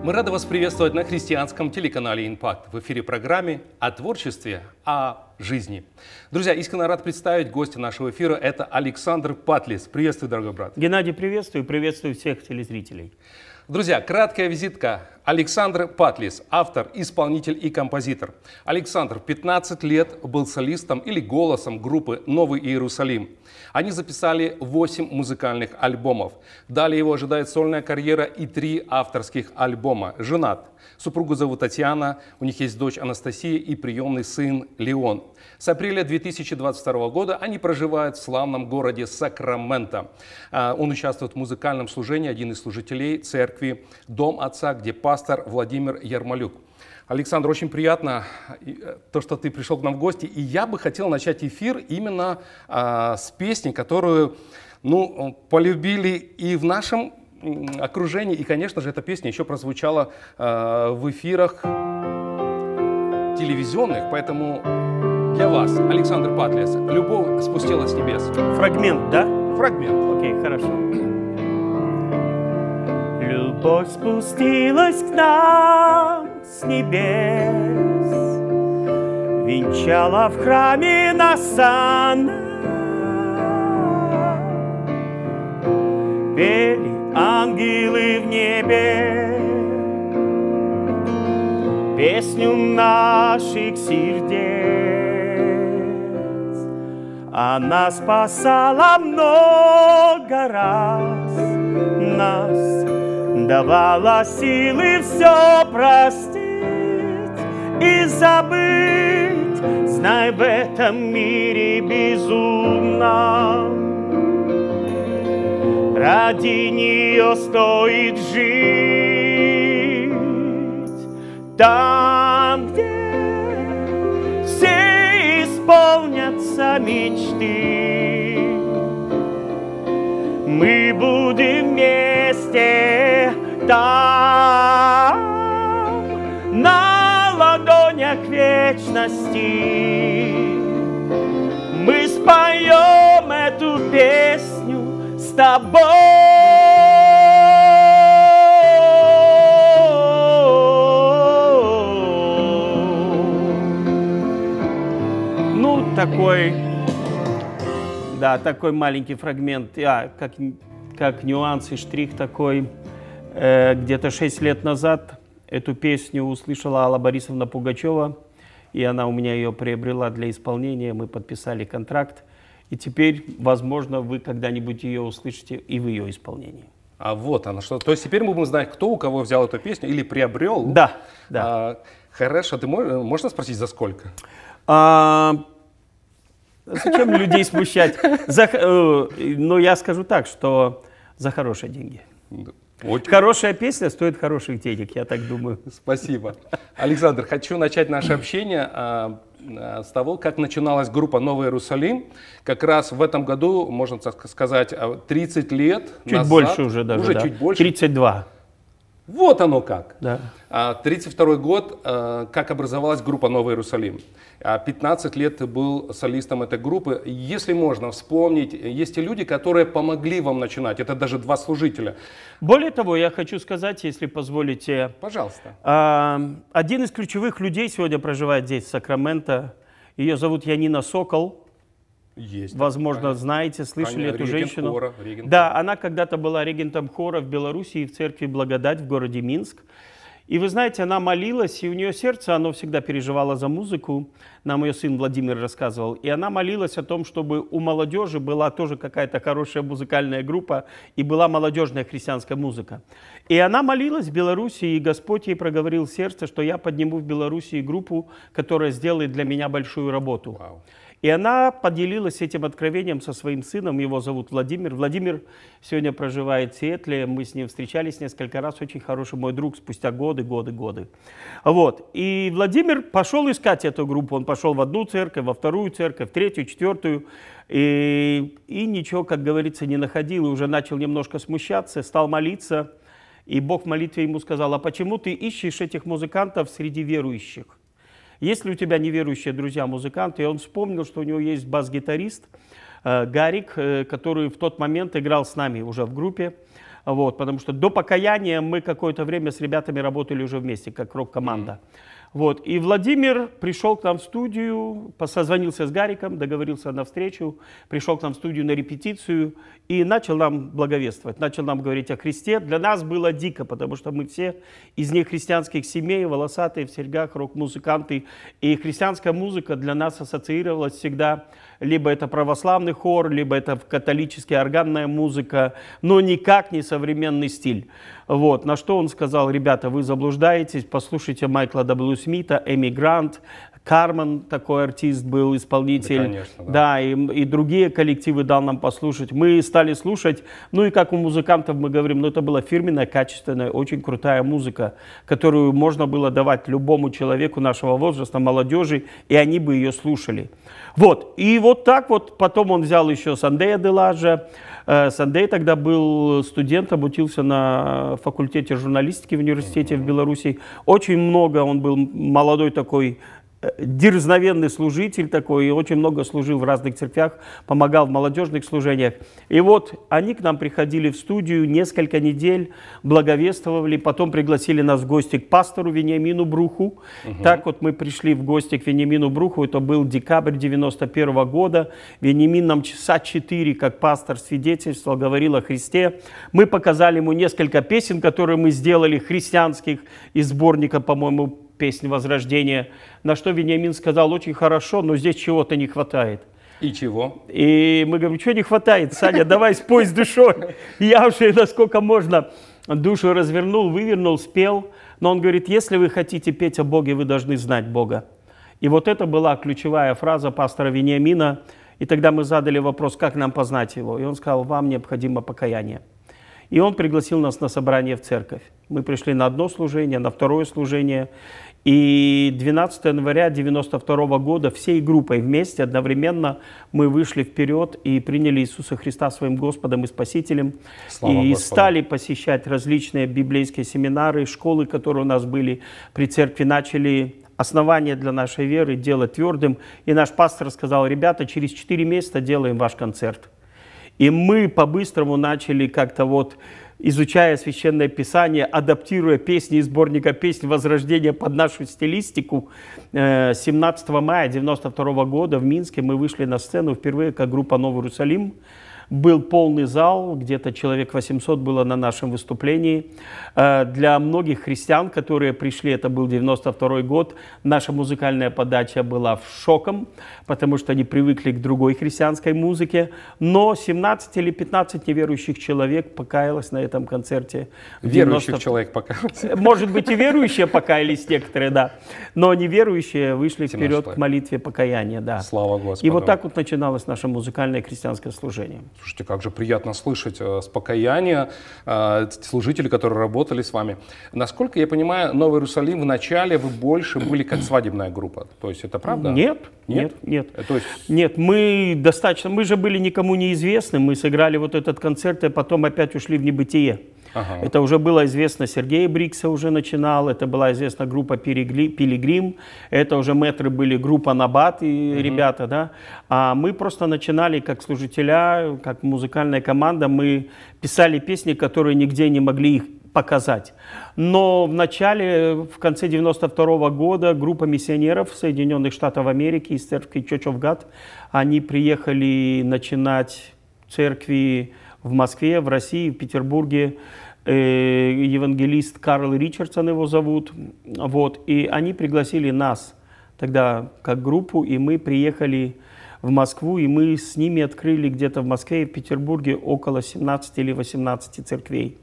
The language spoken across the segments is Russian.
Мы рады вас приветствовать на христианском телеканале Инпакт В эфире программе о творчестве, о жизни. Друзья, искренне рад представить гостя нашего эфира. Это Александр Патлис. Приветствую, дорогой брат. Геннадий, приветствую. Приветствую всех телезрителей. Друзья, краткая визитка. Александр Патлис, автор, исполнитель и композитор. Александр 15 лет был солистом или голосом группы «Новый Иерусалим». Они записали 8 музыкальных альбомов. Далее его ожидает сольная карьера и 3 авторских альбома. Женат. Супругу зовут Татьяна, у них есть дочь Анастасия и приемный сын Леон. С апреля 2022 года они проживают в славном городе Сакраменто. А, он участвует в музыкальном служении, один из служителей церкви «Дом Отца», где пастор Владимир Ермолюк. Александр, очень приятно, э, то, что ты пришел к нам в гости. И я бы хотел начать эфир именно а, с песни, которую ну, полюбили и в нашем окружении. И, конечно же, эта песня еще прозвучала а, в эфирах телевизионных, поэтому для вас, Александр Патлес, любовь спустилась с небес. Фрагмент, да? Фрагмент. Окей, хорошо. Любовь спустилась к нам с небес, Венчала в храме нас она. Пели ангелы в небе Песню наших сердец. Она спасала много раз нас, давала силы все простить и забыть. Знай, в этом мире безумно. Ради нее стоит жить. Там исполнятся мечты. Мы будем вместе там, на ладонях вечности. Мы споем эту песню с тобой. такой, да, такой маленький фрагмент, а, как, как нюанс и штрих такой, э, где-то шесть лет назад эту песню услышала Алла Борисовна Пугачева, и она у меня ее приобрела для исполнения, мы подписали контракт, и теперь, возможно, вы когда-нибудь ее услышите и в ее исполнении. А вот она что. То есть теперь мы будем знать, кто у кого взял эту песню или приобрел. Да, да. А, хорошо, ты можешь, можно спросить, за сколько? А, Зачем людей смущать? За, э, но ну, я скажу так, что за хорошие деньги. Очень. Хорошая песня стоит хороших денег, я так думаю. Спасибо. Александр, хочу начать наше общение а, а, с того, как начиналась группа «Новый Иерусалим». Как раз в этом году, можно сказать, 30 а, лет Чуть назад, больше уже даже, Уже да. чуть больше. 32. Вот оно как. Да. 32 а, год, а, как образовалась группа «Новый Иерусалим». 15 а, лет был солистом этой группы. Если можно вспомнить, есть и люди, которые помогли вам начинать. Это даже два служителя. Более того, я хочу сказать, если позволите. Пожалуйста. Один из ключевых людей сегодня проживает здесь, в Сакраменто. Ее зовут Янина Сокол. Есть. Возможно, такая. знаете, слышали Конечно, эту женщину. Хора, да, она когда-то была регентом хора в Беларуси и в церкви Благодать в городе Минск. И вы знаете, она молилась, и у нее сердце, оно всегда переживало за музыку. Нам ее сын Владимир рассказывал. И она молилась о том, чтобы у молодежи была тоже какая-то хорошая музыкальная группа, и была молодежная христианская музыка. И она молилась в Беларуси, и Господь ей проговорил сердце, что я подниму в Беларуси группу, которая сделает для меня большую работу. Вау. И она поделилась этим откровением со своим сыном, его зовут Владимир. Владимир сегодня проживает в Сиэтле, мы с ним встречались несколько раз, очень хороший мой друг, спустя годы, годы, годы. Вот. И Владимир пошел искать эту группу, он пошел в одну церковь, во вторую церковь, в третью, четвертую, и, и ничего, как говорится, не находил, и уже начал немножко смущаться, стал молиться, и Бог в молитве ему сказал, а почему ты ищешь этих музыкантов среди верующих? Если у тебя неверующие друзья-музыканты, и он вспомнил, что у него есть бас-гитарист э, Гарик, э, который в тот момент играл с нами уже в группе, вот, потому что до покаяния мы какое-то время с ребятами работали уже вместе, как рок-команда. Mm-hmm. Вот. И Владимир пришел к нам в студию, созвонился с Гариком, договорился на встречу, пришел к нам в студию на репетицию и начал нам благовествовать, начал нам говорить о Христе. Для нас было дико, потому что мы все из нехристианских семей, волосатые, в серьгах, рок-музыканты. И христианская музыка для нас ассоциировалась всегда либо это православный хор, либо это католический органная музыка, но никак не современный стиль. Вот. На что он сказал, ребята, вы заблуждаетесь, послушайте Майкла W. Смита, «Эмигрант», Кармен такой артист был, исполнитель. Да, конечно, да. да и, и другие коллективы дал нам послушать. Мы стали слушать, ну и как у музыкантов мы говорим, ну это была фирменная, качественная, очень крутая музыка, которую можно было давать любому человеку нашего возраста, молодежи, и они бы ее слушали. Вот, и вот так вот потом он взял еще Сандея Делажа, Э, Сандей тогда был студент, обучился на факультете журналистики в университете в Беларуси. Очень много он был молодой такой дерзновенный служитель такой, и очень много служил в разных церквях, помогал в молодежных служениях. И вот они к нам приходили в студию несколько недель, благовествовали, потом пригласили нас в гости к пастору Вениамину Бруху. Угу. Так вот мы пришли в гости к Вениамину Бруху, это был декабрь 91 -го года. Вениамин нам часа четыре, как пастор, свидетельствовал, говорил о Христе. Мы показали ему несколько песен, которые мы сделали, христианских, из сборника, по-моему, песнь Возрождения, на что Вениамин сказал, очень хорошо, но здесь чего-то не хватает. И чего? И мы говорим, чего не хватает, Саня, давай спой с душой. Я уже насколько можно душу развернул, вывернул, спел. Но он говорит, если вы хотите петь о Боге, вы должны знать Бога. И вот это была ключевая фраза пастора Вениамина. И тогда мы задали вопрос, как нам познать его. И он сказал, вам необходимо покаяние. И он пригласил нас на собрание в церковь. Мы пришли на одно служение, на второе служение. И 12 января 1992 года всей группой вместе одновременно мы вышли вперед и приняли Иисуса Христа своим Господом и Спасителем. Слава и Господу. стали посещать различные библейские семинары, школы, которые у нас были при церкви, начали основание для нашей веры, делать твердым. И наш пастор сказал, ребята, через 4 месяца делаем ваш концерт. И мы по-быстрому начали как-то вот изучая Священное Писание, адаптируя песни из сборника песен «Возрождение» под нашу стилистику. 17 э, мая 1992 года в Минске мы вышли на сцену впервые как группа «Новый Иерусалим». Был полный зал, где-то человек 800 было на нашем выступлении. Э, для многих христиан, которые пришли, это был 92 год, наша музыкальная подача была шоком, потому что они привыкли к другой христианской музыке. Но 17 или 15 неверующих человек покаялось на этом концерте. Верующих 90... человек покаялось. Э, может быть, и верующие покаялись некоторые, да. Но неверующие вышли вперед к молитве покаяния, да. Слава Господу. И вот так вот начиналось наше музыкальное христианское служение. Слушайте, как же приятно слышать э, с покаяния э, служители, которые работали с вами. Насколько я понимаю, Новый Иерусалим в начале вы больше были как свадебная группа. То есть это правда? Нет, нет, нет. нет. Э, то есть... Нет, мы достаточно, мы же были никому неизвестны, мы сыграли вот этот концерт, и а потом опять ушли в небытие. Ага. Это уже было известно, Сергей Брикса уже начинал, это была известна группа Пилигрим, это уже метры были группа Набат и угу. ребята, да. А мы просто начинали как служителя, как музыкальная команда, мы писали песни, которые нигде не могли их показать. Но в начале, в конце 92 -го года группа миссионеров Соединенных Штатов Америки из церкви Чочовгат, они приехали начинать церкви в Москве, в России, в Петербурге. Э, евангелист Карл Ричардсон его зовут, вот, и они пригласили нас тогда как группу, и мы приехали в Москву, и мы с ними открыли где-то в Москве и в Петербурге около 17 или 18 церквей.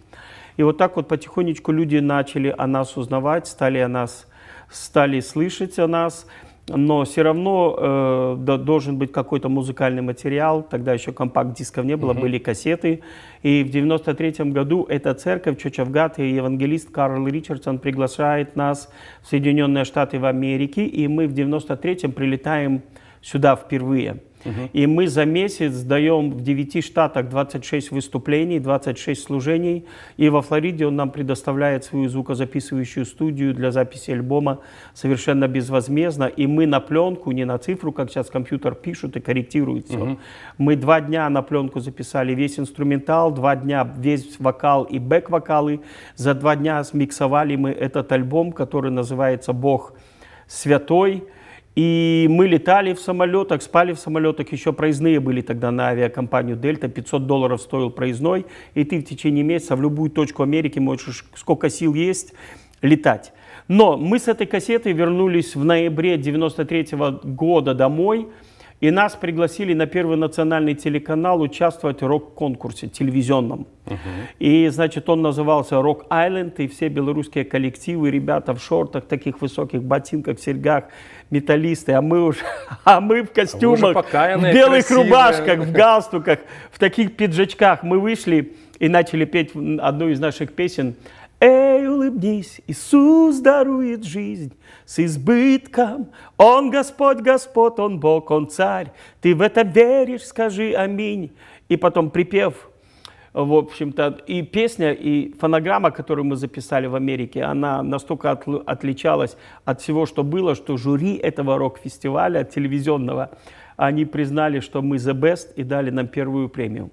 И вот так вот потихонечку люди начали о нас узнавать, стали о нас стали слышать о нас но все равно э, да, должен быть какой-то музыкальный материал. Тогда еще компакт-дисков не было, mm были кассеты. И в 93 году эта церковь Чочавгат и евангелист Карл Ричардсон приглашает нас в Соединенные Штаты в Америке, и мы в 93-м прилетаем сюда впервые. И мы за месяц даем в 9 штатах 26 выступлений, 26 служений. И во Флориде он нам предоставляет свою звукозаписывающую студию для записи альбома совершенно безвозмездно. И мы на пленку, не на цифру, как сейчас компьютер пишут и корректируют все. Мы два дня на пленку записали весь инструментал, два дня весь вокал и бэк-вокалы. За два дня смиксовали мы этот альбом, который называется «Бог святой», и мы летали в самолетах, спали в самолетах, еще проездные были тогда на авиакомпанию «Дельта», 500 долларов стоил проездной, и ты в течение месяца в любую точку Америки можешь, сколько сил есть, летать. Но мы с этой кассетой вернулись в ноябре 93 -го года домой, и нас пригласили на Первый национальный телеканал участвовать в рок-конкурсе телевизионном. Uh-huh. И, значит, он назывался «Рок Айленд», и все белорусские коллективы, ребята в шортах, таких высоких ботинках, в серьгах, металлисты, а мы уже, а мы в костюмах, а в белых красивые. рубашках, в галстуках, в таких пиджачках. Мы вышли и начали петь одну из наших песен. Эй, улыбнись, Иисус дарует жизнь с избытком. Он Господь, Господь, Он Бог, Он Царь. Ты в это веришь, скажи аминь. И потом припев – в общем-то. И песня, и фонограмма, которую мы записали в Америке, она настолько от, отличалась от всего, что было, что жюри этого рок-фестиваля телевизионного, они признали, что мы the best и дали нам первую премию.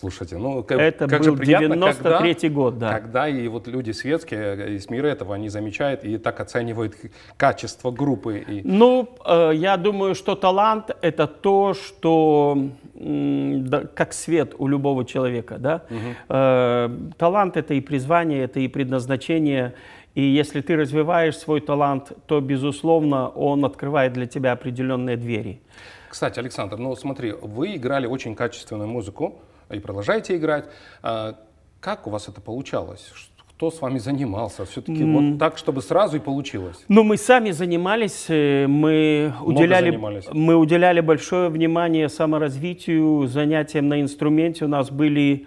Слушайте, ну как, это как был же приятно, 93 когда, год, да. Когда и вот люди светские э, из мира этого они замечают и так оценивают качество группы. И... Ну, э, я думаю, что талант это то, что как свет у любого человека, да. Угу. Э, талант это и призвание, это и предназначение. И если ты развиваешь свой талант, то, безусловно, он открывает для тебя определенные двери. Кстати, Александр, ну смотри, вы играли очень качественную музыку, и продолжаете играть. А, как у вас это получалось? кто с вами занимался? Все-таки mm. вот так, чтобы сразу и получилось. Ну, мы сами занимались, э, мы уделяли, занимались. мы уделяли большое внимание саморазвитию, занятиям на инструменте. У нас были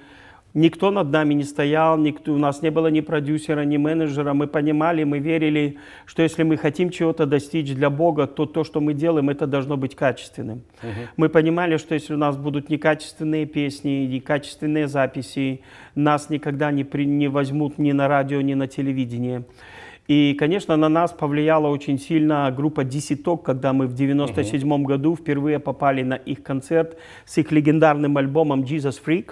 Никто над нами не стоял, никто, у нас не было ни продюсера, ни менеджера. Мы понимали, мы верили, что если мы хотим чего-то достичь для Бога, то то, что мы делаем, это должно быть качественным. Угу. Мы понимали, что если у нас будут некачественные песни, некачественные записи, нас никогда не, при, не возьмут ни на радио, ни на телевидение. И, конечно, на нас повлияла очень сильно группа DC когда мы в 1997 uh-huh. году впервые попали на их концерт с их легендарным альбомом Jesus Freak.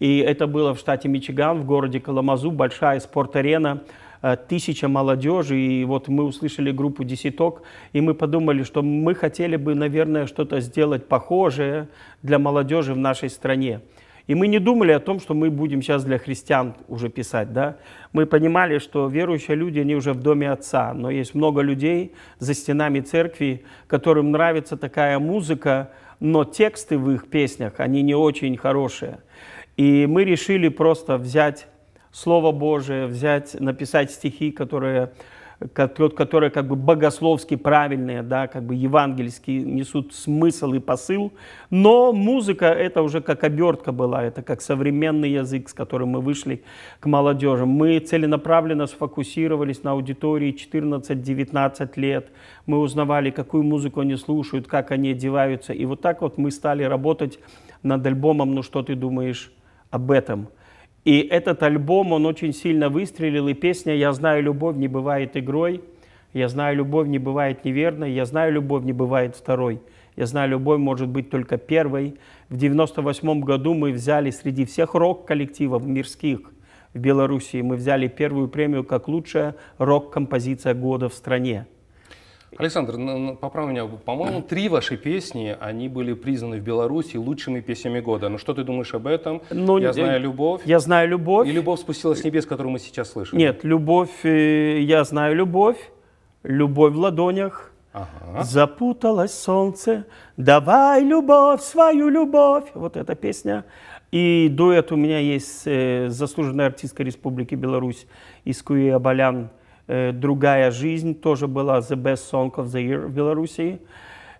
И это было в штате Мичиган, в городе Каламазу, большая спорт-арена, э, тысяча молодежи, и вот мы услышали группу «Десяток», и мы подумали, что мы хотели бы, наверное, что-то сделать похожее для молодежи в нашей стране. И мы не думали о том, что мы будем сейчас для христиан уже писать, да. Мы понимали, что верующие люди, они уже в доме Отца, но есть много людей за стенами церкви, которым нравится такая музыка, но тексты в их песнях, они не очень хорошие. И мы решили просто взять Слово Божие, взять, написать стихи, которые, которые как бы богословски правильные, да, как бы евангельские, несут смысл и посыл. Но музыка — это уже как обертка была, это как современный язык, с которым мы вышли к молодежи. Мы целенаправленно сфокусировались на аудитории 14-19 лет. Мы узнавали, какую музыку они слушают, как они одеваются. И вот так вот мы стали работать над альбомом «Ну что ты думаешь?» об этом. И этот альбом, он очень сильно выстрелил, и песня «Я знаю, любовь не бывает игрой», «Я знаю, любовь не бывает неверной», «Я знаю, любовь не бывает второй», «Я знаю, любовь может быть только первой». В 1998 году мы взяли среди всех рок-коллективов мирских в Белоруссии, мы взяли первую премию как лучшая рок-композиция года в стране. Александр, ну, ну, поправь меня, по-моему, три ваши песни, они были признаны в Беларуси лучшими песнями года. Ну что ты думаешь об этом? Ну, я знаю любовь. Я знаю любовь. И любовь спустилась с небес, которую мы сейчас слышим. Нет, любовь, э, я знаю любовь, любовь в ладонях. Ага. Запуталось солнце, давай любовь, свою любовь. Вот эта песня. И дуэт у меня есть с э, заслуженной артисткой Республики Беларусь Искуи Абалян Э, «Другая жизнь» тоже была «The Best Song of the Year» в Белоруссии.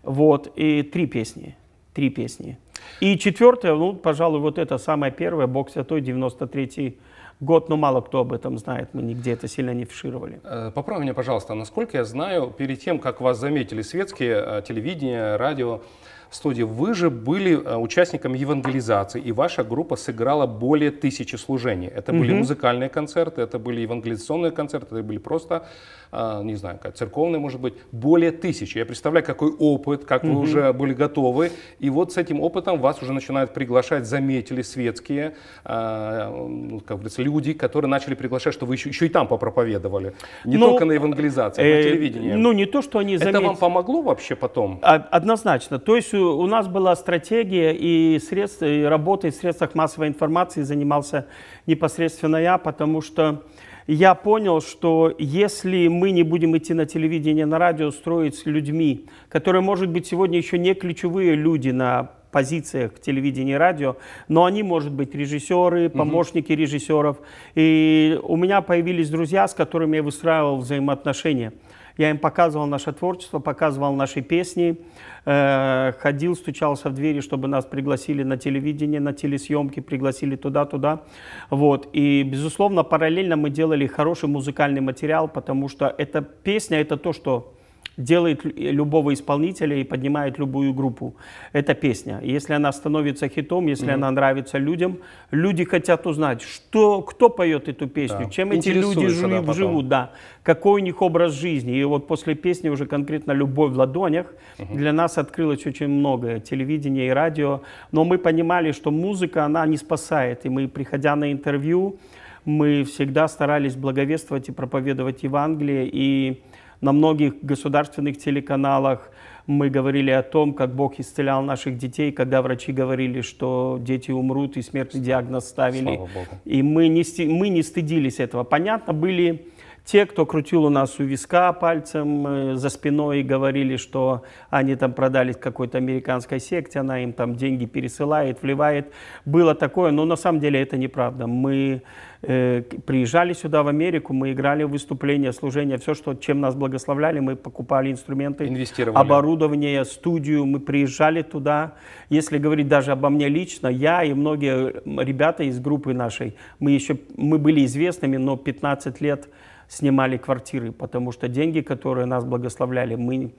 Вот, и три песни, три песни. И четвертая ну, пожалуй, вот это самая первая «Бог святой», 93-й год, но мало кто об этом знает, мы нигде это сильно не вшировали. Э, поправь меня, пожалуйста, насколько я знаю, перед тем, как вас заметили светские, э, телевидение, радио, студии, вы же были э, участником евангелизации, и ваша группа сыграла более тысячи служений. Это были mm музыкальные концерты, это были евангелизационные концерты, это были просто, э, не знаю, как церковные, может быть, более тысячи. Я представляю, какой опыт, как mm вы уже были готовы. И вот с этим опытом вас уже начинают приглашать, заметили светские, э, ну, как говорится, люди, которые начали приглашать, что вы еще, еще и там попроповедовали. Не но, ну, только на евангелизации, а э, на телевидении. Ну, не то, что они заметили. Это вам помогло вообще потом? Однозначно. То есть у нас была стратегия и, средств, и работой в средствах массовой информации занимался непосредственно я, потому что я понял, что если мы не будем идти на телевидение, на радио, строить с людьми, которые, может быть, сегодня еще не ключевые люди на позициях телевидения и радио, но они, может быть, режиссеры, помощники угу. режиссеров. И у меня появились друзья, с которыми я выстраивал взаимоотношения – я им показывал наше творчество, показывал наши песни, э, ходил, стучался в двери, чтобы нас пригласили на телевидение, на телесъемки, пригласили туда-туда. Вот. И, безусловно, параллельно мы делали хороший музыкальный материал, потому что эта песня — это то, что делает э, любого исполнителя и поднимает любую группу. Это песня. Если она становится хитом, если mm-hmm. она нравится людям, люди хотят узнать, что, кто поет эту песню, да. чем эти люди жив, да, живут, да, какой у них образ жизни. И вот после песни уже конкретно «Любовь в ладонях» mm-hmm. для нас открылось очень многое, телевидение и радио. Но мы понимали, что музыка, она не спасает. И мы, приходя на интервью, мы всегда старались благовествовать и проповедовать Евангелие. И на многих государственных телеканалах мы говорили о том, как Бог исцелял наших детей, когда врачи говорили, что дети умрут и смертный диагноз ставили. И мы не, мы не стыдились этого. Понятно, были те, кто крутил у нас у виска пальцем э, за спиной и говорили, что они там продались какой-то американской секте, она им там деньги пересылает, вливает. Было такое, но на самом деле это неправда. Мы э, приезжали сюда в Америку, мы играли в выступления, служения, все, что, чем нас благословляли, мы покупали инструменты, оборудование, студию, мы приезжали туда. Если говорить даже обо мне лично, я и многие ребята из группы нашей, мы еще мы были известными, но 15 лет снимали квартиры, потому что деньги, которые нас благословляли, мы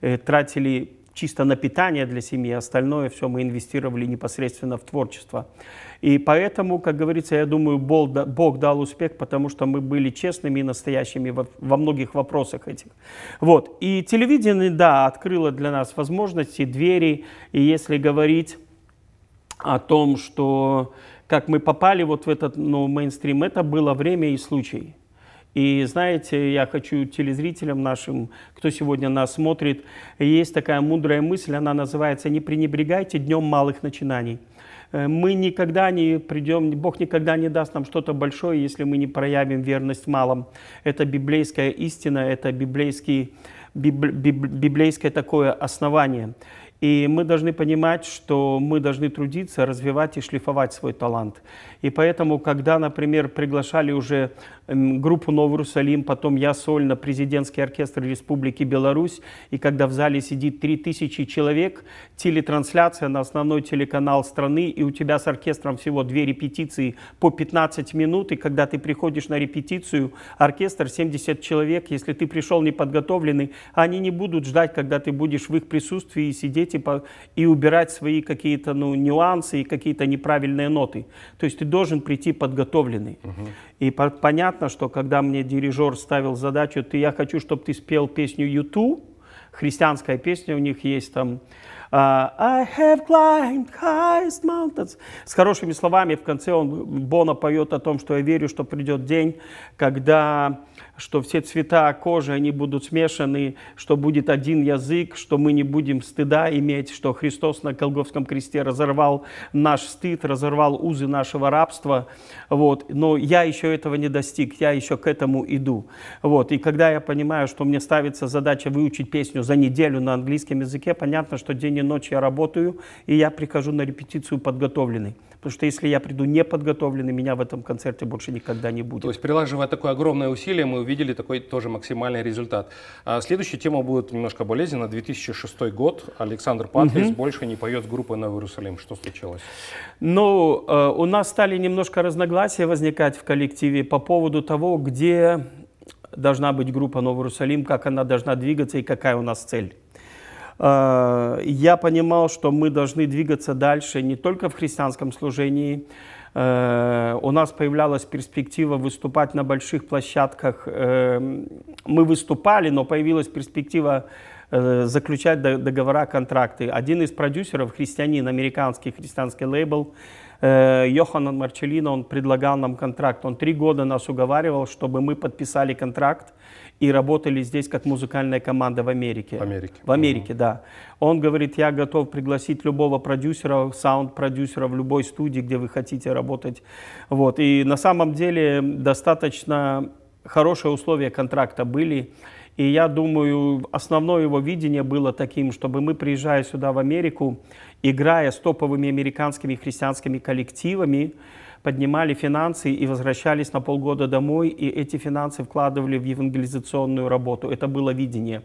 э, тратили чисто на питание для семьи, остальное все мы инвестировали непосредственно в творчество. И поэтому, как говорится, я думаю, Бог дал успех, потому что мы были честными и настоящими во многих вопросах этих. Вот. И телевидение, да, открыло для нас возможности, двери. И если говорить о том, что как мы попали вот в этот ну, мейнстрим, это было время и случай. И знаете, я хочу телезрителям нашим, кто сегодня нас смотрит, есть такая мудрая мысль, она называется «Не пренебрегайте днем малых начинаний». Э, мы никогда не придем, Бог никогда не даст нам что-то большое, если мы не проявим верность малым. Это библейская истина, это библейский, библейское такое основание. И мы должны понимать, что мы должны трудиться, развивать и шлифовать свой талант. И поэтому, когда, например, приглашали уже группу «Новый Иерусалим», потом я сольно, президентский оркестр Республики Беларусь, и когда в зале сидит 3000 человек, телетрансляция на основной телеканал страны, и у тебя с оркестром всего две репетиции по 15 минут, и когда ты приходишь на репетицию, оркестр 70 человек, если ты пришел неподготовленный, они не будут ждать, когда ты будешь в их присутствии сидеть типа, и убирать свои какие-то, ну, нюансы и какие-то неправильные ноты. То есть ты должен прийти подготовленный. Угу. И по понятно, что когда мне дирижер ставил задачу, ты, я хочу, чтобы ты спел песню YouTube, христианская песня у них есть там uh, I have climbed highest mountains. С хорошими словами в конце он Бона поет о том, что я верю, что придет день, когда что все цвета кожи, они будут смешаны, что будет один язык, что мы не будем стыда иметь, что Христос на Колговском кресте разорвал наш стыд, разорвал узы нашего рабства. Вот. Но я еще этого не достиг, я еще к этому иду. Вот. И когда я понимаю, что мне ставится задача выучить песню за неделю на английском языке, понятно, что день и ночь я работаю, и я прихожу на репетицию подготовленный. Потому что если я приду неподготовленный, меня в этом концерте больше никогда не будет. То есть, прилаживая такое огромное усилие, мы увидели такой тоже максимальный результат. А следующая тема будет немножко болезненна. 2006 год. Александр Патрис угу. больше не поет с группой «Новый Иерусалим». Что случилось? Ну, э, у нас стали немножко разногласия возникать в коллективе по поводу того, где должна быть группа «Новый Иерусалим», как она должна двигаться и какая у нас цель. Э, я понимал, что мы должны двигаться дальше не только в христианском служении. Э, у нас появлялась перспектива выступать на больших площадках. Э, мы выступали, но появилась перспектива заключать договора, контракты. Один из продюсеров, христианин, американский христианский лейбл, Йоханан Марчелино, он предлагал нам контракт. Он три года нас уговаривал, чтобы мы подписали контракт и работали здесь как музыкальная команда в Америке. В Америке. В Америке, угу. да. Он говорит, я готов пригласить любого продюсера, саунд-продюсера в любой студии, где вы хотите работать. Вот. И на самом деле достаточно хорошие условия контракта были. И я думаю, основное его видение было таким, чтобы мы, приезжая сюда в Америку, играя с топовыми американскими христианскими коллективами, поднимали финансы и возвращались на полгода домой, и эти финансы вкладывали в евангелизационную работу. Это было видение.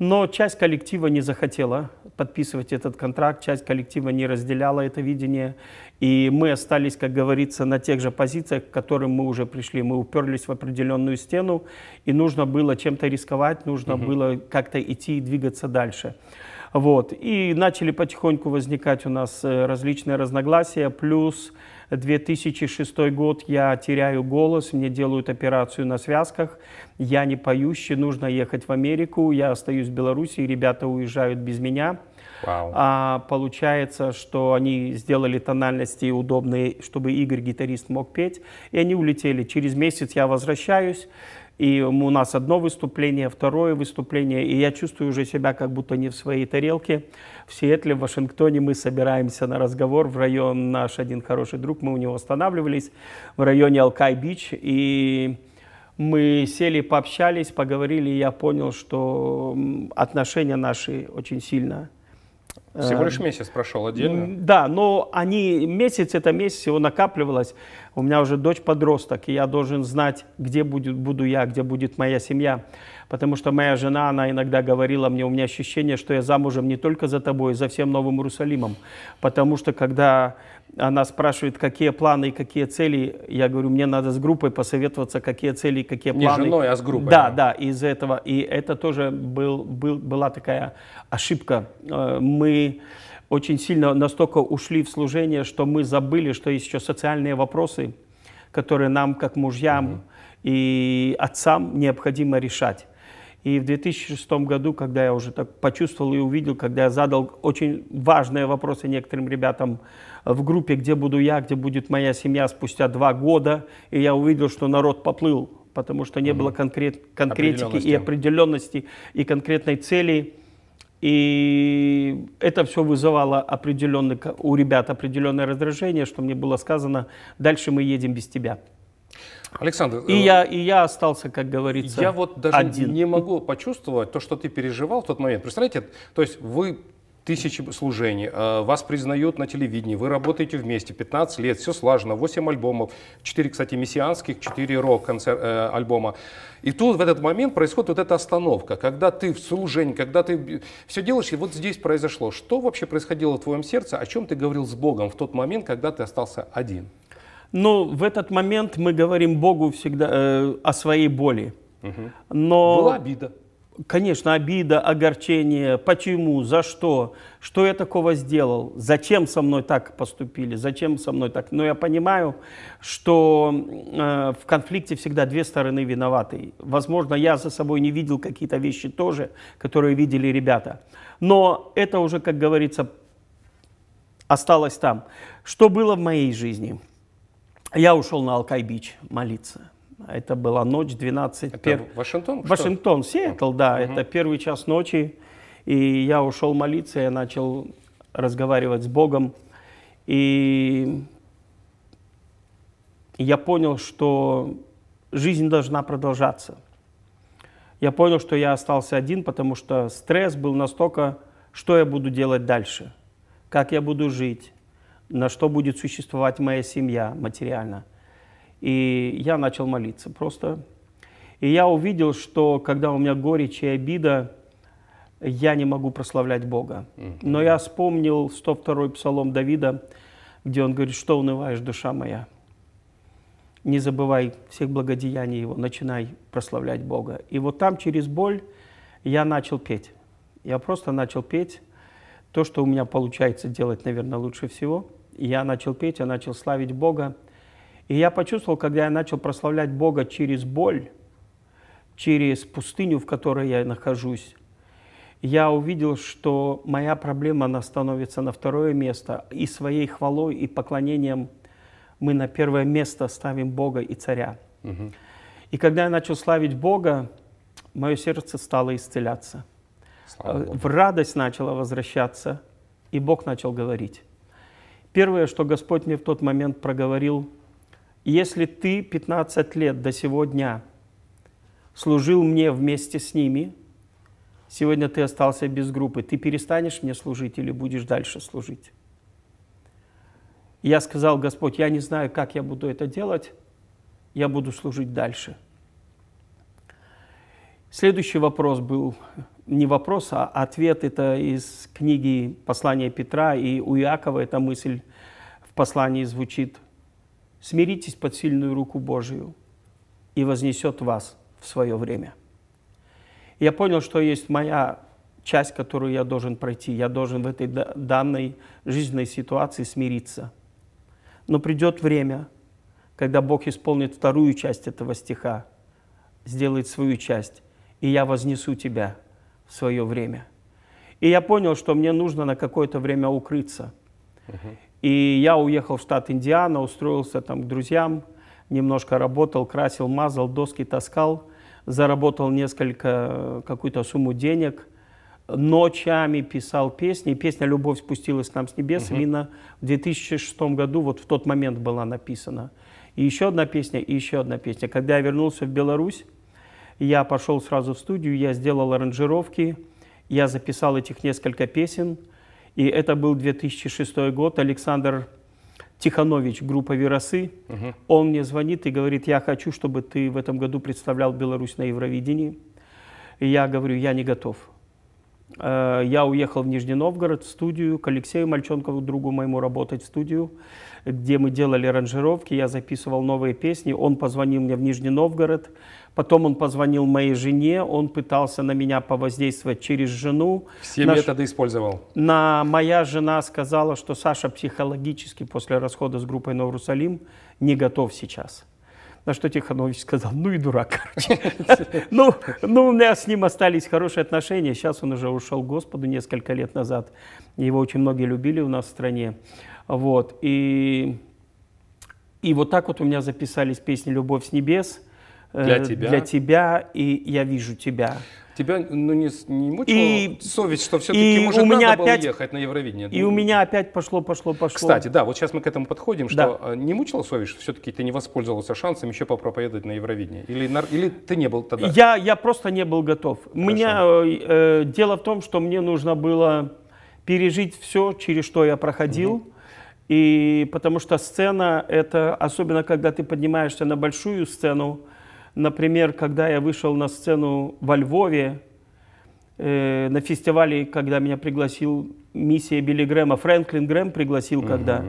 Но часть коллектива не захотела подписывать этот контракт, часть коллектива не разделяла это видение. И мы остались, как говорится, на тех же позициях, к которым мы уже пришли. Мы уперлись в определенную стену, и нужно было чем-то рисковать, нужно угу. было как-то идти и двигаться дальше. Вот. И начали потихоньку возникать у нас э, различные разногласия, плюс 2006 год, я теряю голос, мне делают операцию на связках, я не поющий, нужно ехать в Америку, я остаюсь в Беларуси, ребята уезжают без меня. Wow. А, получается, что они сделали тональности удобные, чтобы Игорь, гитарист, мог петь, и они улетели. Через месяц я возвращаюсь, и у нас одно выступление, второе выступление, и я чувствую уже себя как будто не в своей тарелке. В Сиэтле, в Вашингтоне мы собираемся на разговор в район наш один хороший друг, мы у него останавливались в районе Алкай-Бич, и мы сели, пообщались, поговорили, и я понял, что отношения наши очень сильно всего эм, лишь месяц прошел отдельно. Да, но они месяц, это месяц, его накапливалось. У меня уже дочь подросток, и я должен знать, где будет, буду я, где будет моя семья потому что моя жена, она иногда говорила мне, у меня ощущение, что я замужем не только за тобой, а за всем Новым Иерусалимом, потому что когда она спрашивает, какие планы и какие цели, я говорю, мне надо с группой посоветоваться, какие цели и какие не планы. Не женой, а с группой. Да, да, из этого. И это тоже был, был, была такая ошибка. Э, мы очень сильно настолько ушли в служение, что мы забыли, что есть еще социальные вопросы, которые нам, как мужьям угу. и отцам, необходимо решать. И в 2006 году, когда я уже так почувствовал и увидел, когда я задал очень важные вопросы некоторым ребятам в группе, где буду я, где будет моя семья спустя два года, и я увидел, что народ поплыл, потому что не угу. было конкрет, конкретики определенности. и определенности, и конкретной цели. И это все вызывало определенный, у ребят определенное раздражение, что мне было сказано, дальше мы едем без тебя. Александр, и э, я и я остался, как говорится, я вот даже один. не могу почувствовать то, что ты переживал в тот момент. Представляете, то есть вы тысячи служений, э, вас признают на телевидении, вы работаете вместе 15 лет, все слажено, 8 альбомов, 4, кстати, мессианских, 4 рок-альбома. Э, и тут в этот момент происходит вот эта остановка, когда ты в служении, когда ты все делаешь, и вот здесь произошло. Что вообще происходило в твоем сердце, о чем ты говорил с Богом в тот момент, когда ты остался один? Ну, в этот момент мы говорим Богу всегда э, о своей боли. Угу. Но... Была обида. Конечно, обида, огорчение, почему, за что, что я такого сделал, зачем со мной так поступили, зачем со мной так. Но я понимаю, что э, в конфликте всегда две стороны виноваты. Возможно, я за собой не видел какие-то вещи тоже, которые видели ребята. Но это уже, как говорится, осталось там. Что было в моей жизни? Я ушел на Алкай-Бич молиться. Это была ночь 12... Это пер... Вашингтон? Вашингтон, что? Сиэтл, да. Угу. Это первый час ночи. И я ушел молиться, я начал разговаривать с Богом. И я понял, что жизнь должна продолжаться. Я понял, что я остался один, потому что стресс был настолько, что я буду делать дальше, как я буду жить, на что будет существовать моя семья материально. И я начал молиться просто. И я увидел, что когда у меня горечь и обида, я не могу прославлять Бога. Но я вспомнил 102-й псалом Давида, где он говорит, что унываешь, душа моя. Не забывай всех благодеяний его, начинай прославлять Бога. И вот там через боль я начал петь. Я просто начал петь то, что у меня получается делать, наверное, лучше всего – я начал петь, я начал славить Бога. И я почувствовал, когда я начал прославлять Бога через боль, через пустыню, в которой я нахожусь, я увидел, что моя проблема, она становится на второе место, и своей хвалой и поклонением мы на первое место ставим Бога и Царя. Угу. И когда я начал славить Бога, мое сердце стало исцеляться. Э, в радость начала возвращаться, и Бог начал говорить. Первое, что Господь мне в тот момент проговорил, если ты 15 лет до сего дня служил мне вместе с ними, сегодня ты остался без группы, ты перестанешь мне служить или будешь дальше служить? Я сказал, Господь, я не знаю, как я буду это делать, я буду служить дальше. Следующий вопрос был, не вопрос, а ответ это из книги послания Петра, и у Иакова эта мысль в послании звучит. «Смиритесь под сильную руку Божию, и вознесет вас в свое время». Я понял, что есть моя часть, которую я должен пройти. Я должен в этой данной жизненной ситуации смириться. Но придет время, когда Бог исполнит вторую часть этого стиха, сделает свою часть, и я вознесу тебя – свое время. И я понял, что мне нужно на какое-то время укрыться. Uh-huh. И я уехал в штат Индиана, устроился там к друзьям, немножко работал, красил, мазал, доски таскал, заработал несколько, э, какую-то сумму денег, ночами писал песни. Песня «Любовь спустилась к нам с небес» Uh -huh. именно в 2006 году, вот в тот момент была написана. И еще одна песня, и еще одна песня. Когда я вернулся в Беларусь, я пошел сразу в студию, я сделал аранжировки, я записал этих несколько песен. И это был 2006 год. Александр Тиханович, группа «Веросы», угу. он мне звонит и говорит, я хочу, чтобы ты в этом году представлял Беларусь на Евровидении. И я говорю, я не готов. Э, я уехал в Нижний Новгород в студию к Алексею Мальченкову, другу моему, работать в студию, где мы делали аранжировки, я записывал новые песни. Он позвонил мне в Нижний Новгород, Потом он позвонил моей жене, он пытался на меня повоздействовать через жену. Все Наш... методы использовал. На... Моя жена сказала, что Саша психологически после расхода с группой Новрусалим не готов сейчас. На что Тиханович сказал, ну и дурак, короче. ну, ну, у меня с ним остались хорошие отношения. Сейчас он уже ушел к Господу несколько лет назад. Его очень многие любили у нас в стране. Вот. И, и вот так вот у меня записались песни «Любовь с небес», Э, для тебя. для тебя, и я вижу тебя. Тебя ну, не, не мучила и, совесть, что все-таки, может, у меня надо опять, было ехать на Евровидение? И у меня опять пошло, пошло, пошло. Кстати, да, вот сейчас мы к этому подходим, да. что э, не мучила совесть, что все-таки ты не воспользовался шансом еще попроповедовать на Евровидении? Или, или ты не был тогда? Я, я просто не был готов. Хорошо. Меня, э, э, дело в том, что мне нужно было пережить все, через что я проходил. Угу. И потому что сцена, это особенно когда ты поднимаешься на большую сцену, Например, когда я вышел на сцену во Львове, э, на фестивале, когда меня пригласил миссия Билли Грэма, Фрэнклин Грэм пригласил mm-hmm. когда,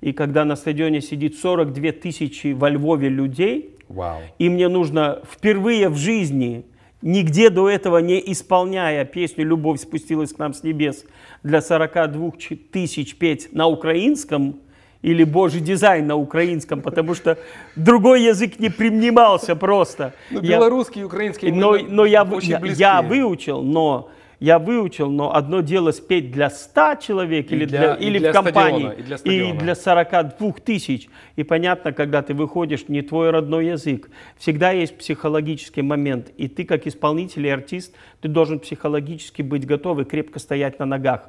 и когда на стадионе сидит 42 тысячи во Львове людей, wow. и мне нужно впервые в жизни нигде до этого не исполняя песню «Любовь спустилась к нам с небес» для 42 тысяч петь на украинском или божий дизайн на украинском, потому что другой язык не принимался просто. Ну, белорусский и украинский но, но я, очень близкие. я, я выучил, но я выучил, но одно дело спеть для 100 человек и или, для, для, или для в компании, стадиона, и, для стадиона. и для 42 тысяч. И понятно, когда ты выходишь, не твой родной язык. Всегда есть психологический момент. И ты, как исполнитель и артист, ты должен психологически быть готов и крепко стоять на ногах.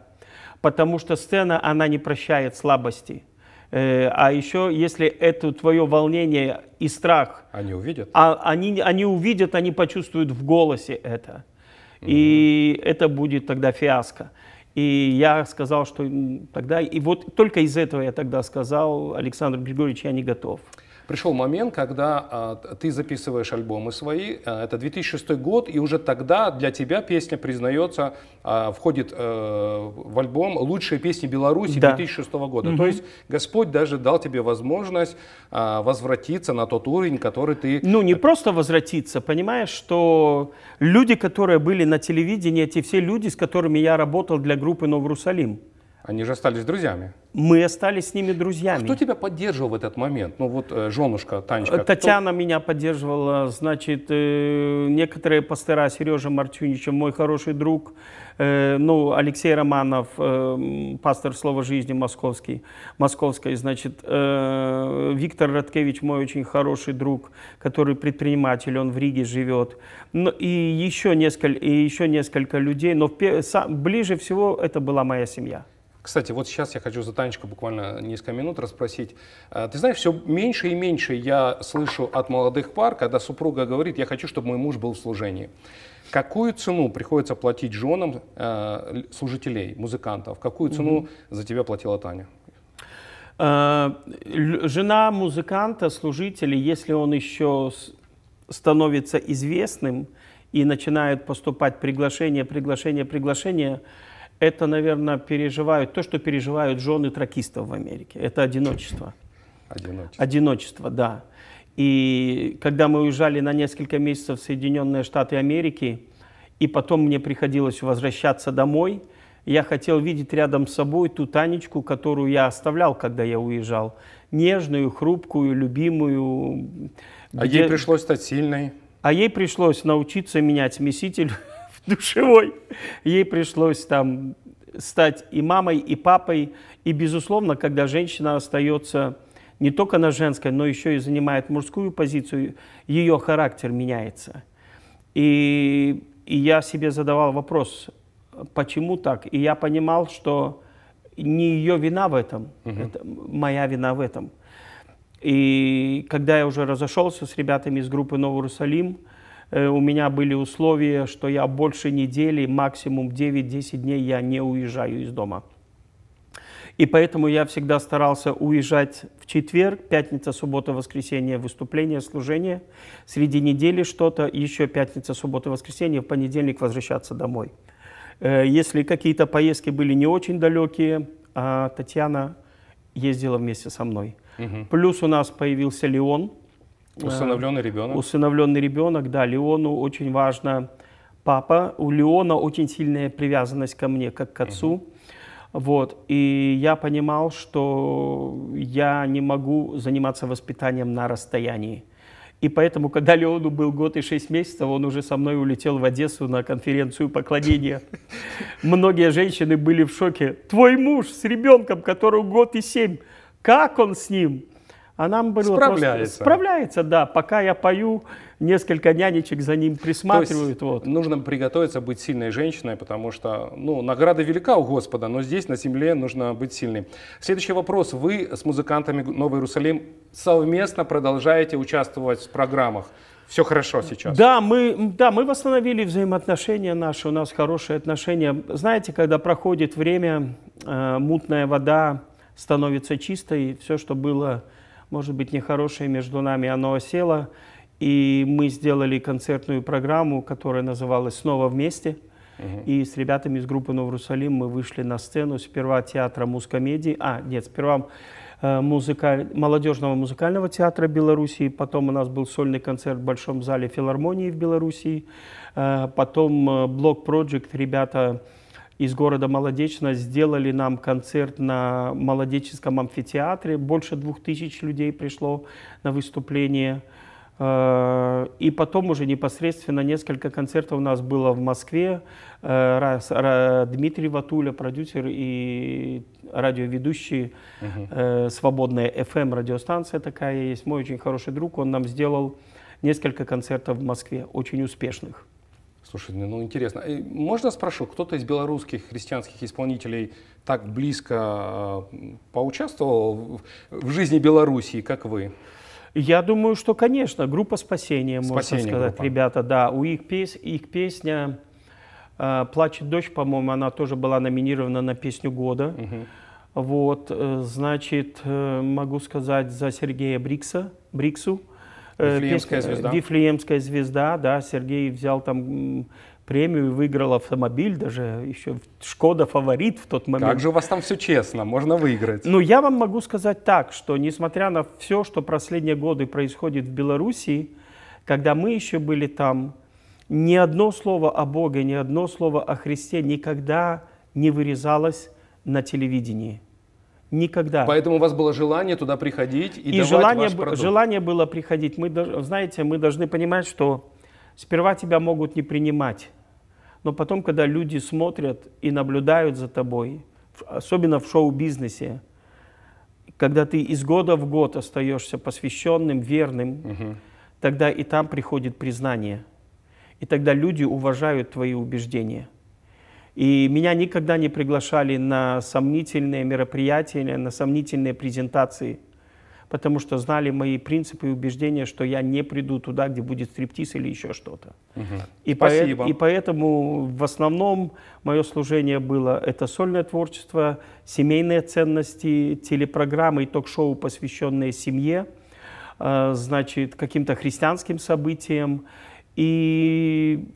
Потому что сцена, она не прощает слабостей. Э, а еще, если это твое волнение и страх... Они увидят. А, они, они увидят, они почувствуют в голосе это. Mm-hmm. И это будет тогда фиаско. И я сказал, что тогда... И вот только из этого я тогда сказал, Александр Григорьевич, я не готов пришел момент, когда а, ты записываешь альбомы свои, а, это 2006 год, и уже тогда для тебя песня признается, а, входит э, в альбом «Лучшие песни Беларуси» да. 2006 года. Угу. То есть Господь даже дал тебе возможность возвратиться на тот уровень, который ты... Ну, не просто возвратиться, понимаешь, что люди, которые были на телевидении, эти все люди, с которыми я работал для группы «Новрусалим», они же остались друзьями. Мы остались с ними друзьями. Кто тебя поддерживал в этот момент? Ну вот э, женушка, Танечка. Татьяна кто? меня поддерживала. Значит, э, некоторые пастыра, Сережа Мартюничев, мой хороший друг, э, ну, Алексей Романов, пастор Слова Жизни Московский, Московской, значит, Виктор Радкевич, мой очень хороший друг, который предприниматель, он в Риге живет. Ну, и еще несколько, и еще несколько людей, но ближе всего это была моя семья. Кстати, вот сейчас я хочу за Танечку буквально несколько минут расспросить. А, ты знаешь, все меньше и меньше я слышу от молодых пар, когда супруга говорит, я хочу, чтобы мой муж был в служении. Какую цену приходится платить женам э, служителей, музыкантов? Какую цену угу. за тебя платила Таня? А, жена музыканта, служителя, если он еще становится известным и начинают поступать приглашения, приглашения, приглашения, это, наверное, переживают то, что переживают жены тракистов в Америке. Это одиночество. Одиночество. Одиночество, да. И когда мы уезжали на несколько месяцев в Соединенные Штаты Америки, и потом мне приходилось возвращаться домой, я хотел видеть рядом с собой ту Танечку, которую я оставлял, когда я уезжал. Нежную, хрупкую, любимую. А где... ей пришлось стать сильной. А ей пришлось научиться менять смеситель душевой. Ей пришлось там стать и мамой, и папой. И, безусловно, когда женщина остается не только на женской, но еще и занимает мужскую позицию, ее характер меняется. И, и я себе задавал вопрос, почему так? И я понимал, что не ее вина в этом, угу. это моя вина в этом. И когда я уже разошелся с ребятами из группы «Новый Иерусалим», Э, у меня были условия, что я больше недели, максимум 9-10 дней я не уезжаю из дома. И поэтому я всегда старался уезжать в четверг, пятница, суббота, воскресенье, выступление, служение. Среди недели что-то, еще пятница, суббота, воскресенье, в понедельник возвращаться домой. Э, если какие-то поездки были не очень далекие, а Татьяна ездила вместе со мной. Угу. Плюс у нас появился Леон – Э, Усыновленный ребенок. Усыновленный ребенок, да. Леону очень важно папа. У Леона очень сильная привязанность ко мне, как к отцу. Угу. Вот. И я понимал, что я не могу заниматься воспитанием на расстоянии. И поэтому, когда Леону был год и шесть месяцев, он уже со мной улетел в Одессу на конференцию поклонения. Многие женщины были в шоке. Твой муж с ребенком, которого год и семь, как он с ним? Она а было справляется. Просто, справляется, да. Пока я пою, несколько нянечек за ним присматривают. То есть вот. Нужно приготовиться быть сильной женщиной, потому что ну, награда велика у Господа, но здесь, на земле, нужно быть сильной. Следующий вопрос. Вы с музыкантами «Новый Иерусалим» совместно продолжаете участвовать в программах. Все хорошо сейчас. Да, мы, да, мы восстановили взаимоотношения наши, у нас хорошие отношения. Знаете, когда проходит время, э, мутная вода становится чистой, все, что было может быть, нехорошее между нами, оно осело. И мы сделали концертную программу, которая называлась «Снова И с ребятами из группы «Новрусалим» мы вышли на сцену сперва театра мускомедии, а, нет, сперва э, музыкаль... молодежного музыкального театра Белоруссии, потом у нас был сольный концерт в Большом зале филармонии в Белоруссии, э, потом э, блок-проект ребята из города Молодечно сделали нам концерт на Молодеческом амфитеатре. Больше двух тысяч людей пришло на выступление. Э, и потом уже непосредственно несколько концертов у нас было в Москве. Э, Дмитрий Ватуля, продюсер и радиоведущий угу. «Свободная FM» эм», радиостанция такая есть. Мой очень хороший друг, он нам сделал несколько концертов в Москве, очень успешных. Слушай, ну, ну интересно. Э, можно спрошу, кто-то из белорусских христианских исполнителей так близко э, поучаствовал в жизни Белоруссии, как вы? Я думаю, что, конечно, группа спасения, Спасение можно сказать, группа. ребята, да. У их, пес, их песня э, плачет дождь", дочь», по-моему, она тоже была номинирована на песню года. Угу. Вот, значит, могу сказать за Сергея Брикса, Бриксу. Э, Вифлеемская звезда. Э, Вифлеемская звезда, да, Сергей взял там премию, выиграл автомобиль, даже еще Шкода фаворит в тот момент. Как же у вас там все честно, можно выиграть. Ну, я вам могу сказать так, что несмотря на все, что последние годы происходит в Белоруссии, когда мы еще были там, ни одно слово о Боге, ни одно слово о Христе никогда не вырезалось на телевидении. Никогда. Поэтому у вас было желание туда приходить и, и давать желание, ваш продукт. желание было приходить. Мы, знаете, мы должны понимать, что сперва тебя могут не принимать, но потом, когда люди смотрят и наблюдают за тобой, особенно в шоу-бизнесе, когда ты из года в год остаешься посвященным, верным, угу. тогда и там приходит признание. И тогда люди уважают твои убеждения. И меня никогда не приглашали на сомнительные мероприятия, на сомнительные презентации, потому что знали мои принципы и убеждения, что я не приду туда, где будет стриптиз или еще что-то. Угу. И, Спасибо. и поэтому в основном мое служение было это сольное творчество, семейные ценности, телепрограммы и ток-шоу, посвященные семье, э, значит, каким-то христианским событиям. И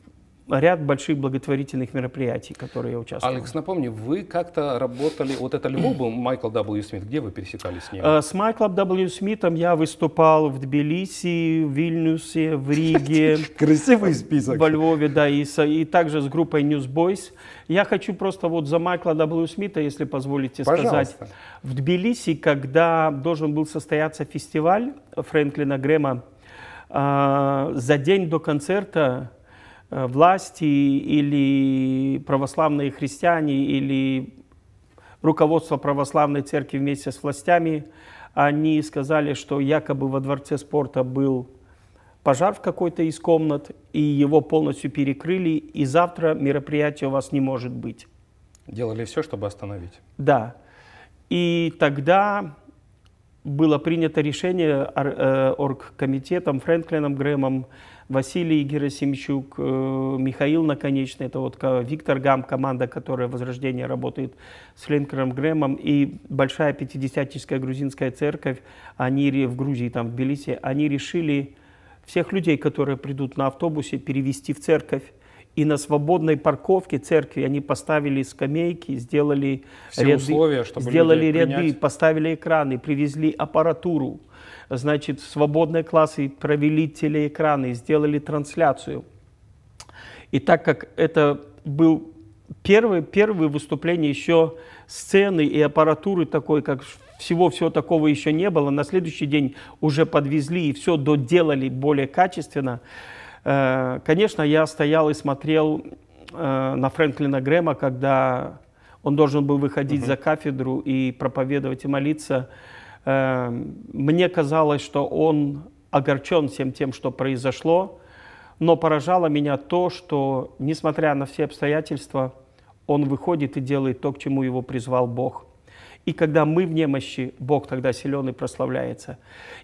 ряд больших благотворительных мероприятий, которые я участвовал. Алекс, напомни, вы как-то работали, вот это Львов был Майкл W. Смит, где вы пересекались с ним? Э, с Майклом W. Смитом я выступал в Тбилиси, в Вильнюсе, в Риге. Красивый список. Во Львове, да, и, и также с группой Newsboys. Я хочу просто вот за Майкла W. Смита, если позволите сказать. В Тбилиси, когда должен был состояться фестиваль Фрэнклина Грэма, э, за день до концерта Э, власти или православные христиане или руководство православной церкви вместе с властями, они сказали, что якобы во дворце спорта был пожар в какой-то из комнат, и его полностью перекрыли, и завтра мероприятие у вас не может быть. Делали все, чтобы остановить. Да. И тогда было принято решение э, оргкомитетом Фрэнклином Грэмом Василий Герасимчук, э, Михаил Наконечный, это вот Виктор Гам, команда, которая «Возрождение» работает с Флинкером Грэмом, и Большая Пятидесятническая грузинская церковь, они в Грузии, там, в Тбилиси, они решили всех людей, которые придут на автобусе, перевести в церковь. И на свободной парковке церкви они поставили скамейки, сделали Все ряды, условия, чтобы сделали ряды, поставили экраны, привезли аппаратуру значит, свободные классы и провели телеэкраны, сделали трансляцию. И так как это был первое, первое выступление еще сцены и аппаратуры такой, как всего всего такого еще не было. На следующий день уже подвезли и все доделали более качественно. Э, конечно, я стоял и смотрел э, на Фрэнклина Грэма, когда он должен был выходить угу. за кафедру и проповедовать и молиться. Эм, мне казалось, что он огорчен всем тем, что произошло, но поражало меня то, что, несмотря на все обстоятельства, он выходит и делает то, к чему его призвал Бог. И когда мы в немощи, Бог тогда силен и прославляется.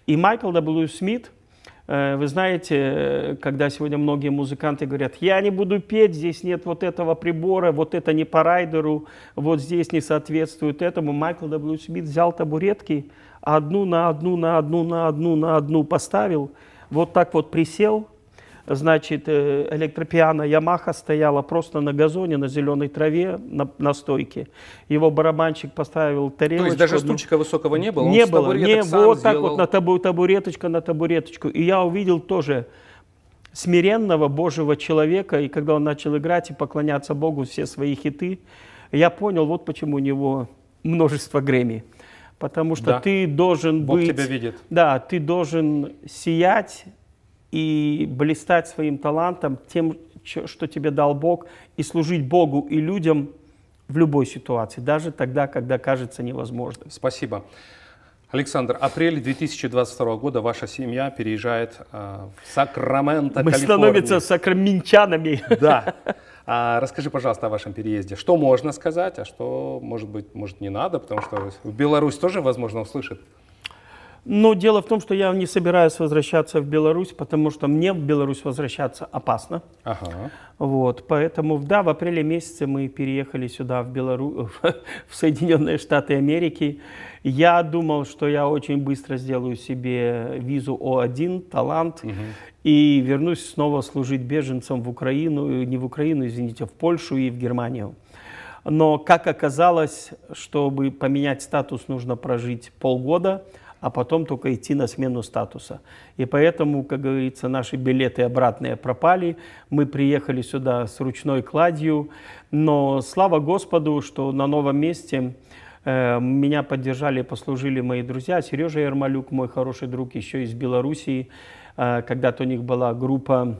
И Майкл W. Смит – Э, вы знаете, э, когда сегодня многие музыканты говорят, я не буду петь, здесь нет вот этого прибора, вот это не по райдеру, вот здесь не соответствует этому. Майкл W. Смит взял табуретки, одну на одну, на одну, на одну, на одну поставил, вот так вот присел – значит, э, электропиано Ямаха стояла просто на газоне, на зеленой траве, на, на стойке. Его барабанщик поставил тарелочку. То есть даже ну, стульчика высокого не было? Не было, не, вот сделал. так вот на табу, табуреточка на табуреточку. И я увидел тоже смиренного Божьего человека, и когда он начал играть и поклоняться Богу все свои хиты, я понял, вот почему у него множество Грэмми. Потому что да. ты должен Бог быть... Бог тебя видит. Да, ты должен сиять и блистать своим талантом, тем, что тебе дал Бог, и служить Богу и людям в любой ситуации, даже тогда, когда кажется невозможным. Спасибо. Александр, апрель 2022 года ваша семья переезжает э, в Сакраменто, Мы Калифорния. становимся сакраменчанами. Да. А, расскажи, пожалуйста, о вашем переезде. Что можно сказать, а что, может быть, может не надо, потому что в Беларусь тоже, возможно, услышит. Но дело в том, что я не собираюсь возвращаться в Беларусь, потому что мне в Беларусь возвращаться опасно. Ага. Вот, поэтому, да, в апреле месяце мы переехали сюда, в, Белару... в Соединенные Штаты Америки. Я думал, что я очень быстро сделаю себе визу О1, талант, угу. и вернусь снова служить беженцам в Украину, не в Украину, извините, в Польшу и в Германию. Но, как оказалось, чтобы поменять статус, нужно прожить полгода – а потом только идти на смену статуса. И поэтому, как говорится, наши билеты обратные пропали. Мы приехали сюда с ручной кладью, но слава Господу, что на новом месте э, меня поддержали, послужили мои друзья. Сережа Ермолюк, мой хороший друг, еще из Белоруссии. Э, когда-то у них была группа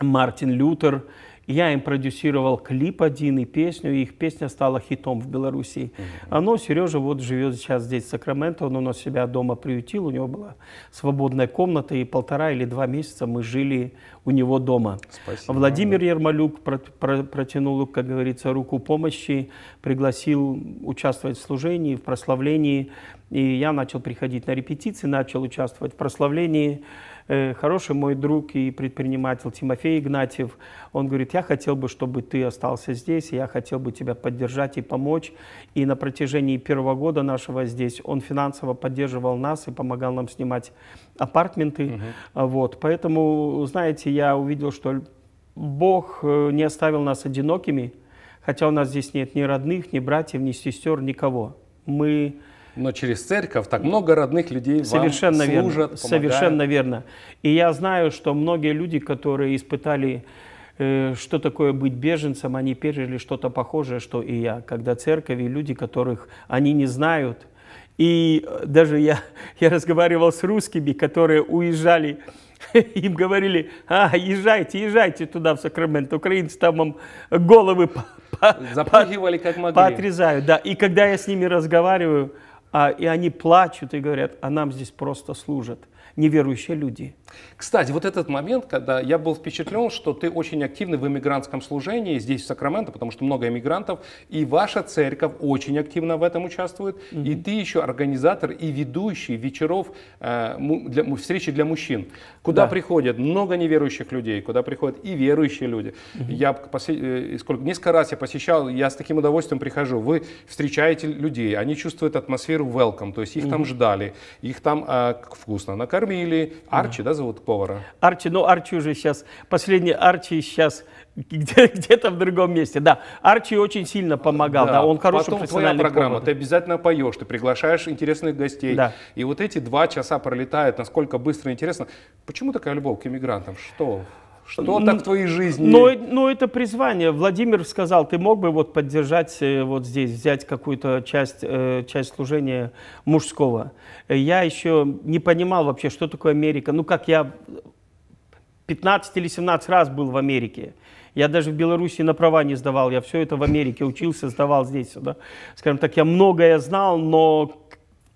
«Мартин Лютер», я им продюсировал клип один и песню, и их песня стала хитом в Беларуси. Mm-hmm. Оно, Сережа вот живет сейчас здесь, в Сакраменто, он у нас себя дома приютил, у него была свободная комната, и полтора или два месяца мы жили у него дома. Спасибо. Владимир Ермолюк протянул, как говорится, руку помощи, пригласил участвовать в служении, в прославлении, и я начал приходить на репетиции, начал участвовать в прославлении. Э, хороший мой друг и предприниматель Тимофей Игнатьев, он говорит, я хотел бы, чтобы ты остался здесь, я хотел бы тебя поддержать и помочь. И на протяжении первого года нашего здесь он финансово поддерживал нас и помогал нам снимать апартменты. Угу. Вот, поэтому, знаете, я увидел, что Бог э, не оставил нас одинокими, хотя у нас здесь нет ни родных, ни братьев, ни сестер, никого. Мы но через церковь так много родных людей Совершенно вам служат, помогают. Совершенно верно. И я знаю, что многие люди, которые испытали э, что такое быть беженцем, они пережили что-то похожее, что и я, когда церковь и люди, которых они не знают. И э, даже я, я разговаривал с русскими, которые уезжали, им говорили, а, езжайте, езжайте туда, в Сакрамент, украинцы там вам головы по, Запахивали, как могли. поотрезают. Да. И когда я с ними разговариваю, а, и они плачут и говорят, а нам здесь просто служат неверующие люди. Кстати, вот этот момент, когда я был впечатлен, что ты очень активный в иммигрантском служении здесь, в Сакраменто, потому что много иммигрантов, и ваша церковь очень активно в этом участвует, mm-hmm. и ты еще организатор и ведущий вечеров э, для, встречи для мужчин, куда да. приходят много неверующих людей, куда приходят и верующие люди. Mm-hmm. Я посе... Э, сколько, несколько раз я посещал, я с таким удовольствием прихожу. Вы встречаете людей, они чувствуют атмосферу welcome, то есть их mm-hmm. там ждали, их там э, вкусно накормили, армии или Арчи, да, зовут повара? Арчи, ну Арчи уже сейчас, последний Арчи сейчас где-то где в другом месте, да. Арчи очень сильно помогал, да, да он хороший Потом твоя программа, повар. ты обязательно поешь, ты приглашаешь интересных гостей. Да. И вот эти два часа пролетают, насколько быстро и интересно. Почему такая любовь к иммигрантам? Что? Что так в твоей жизни? Но, но это призвание. Владимир сказал, ты мог бы вот поддержать э, вот здесь, взять какую-то часть, э, часть служения мужского. Я еще не понимал вообще, что такое Америка. Ну, как я 15 или 17 раз был в Америке. Я даже в Беларуси на права не сдавал. Я все это в Америке учился, сдавал здесь. Сюда. Скажем так, я многое знал, но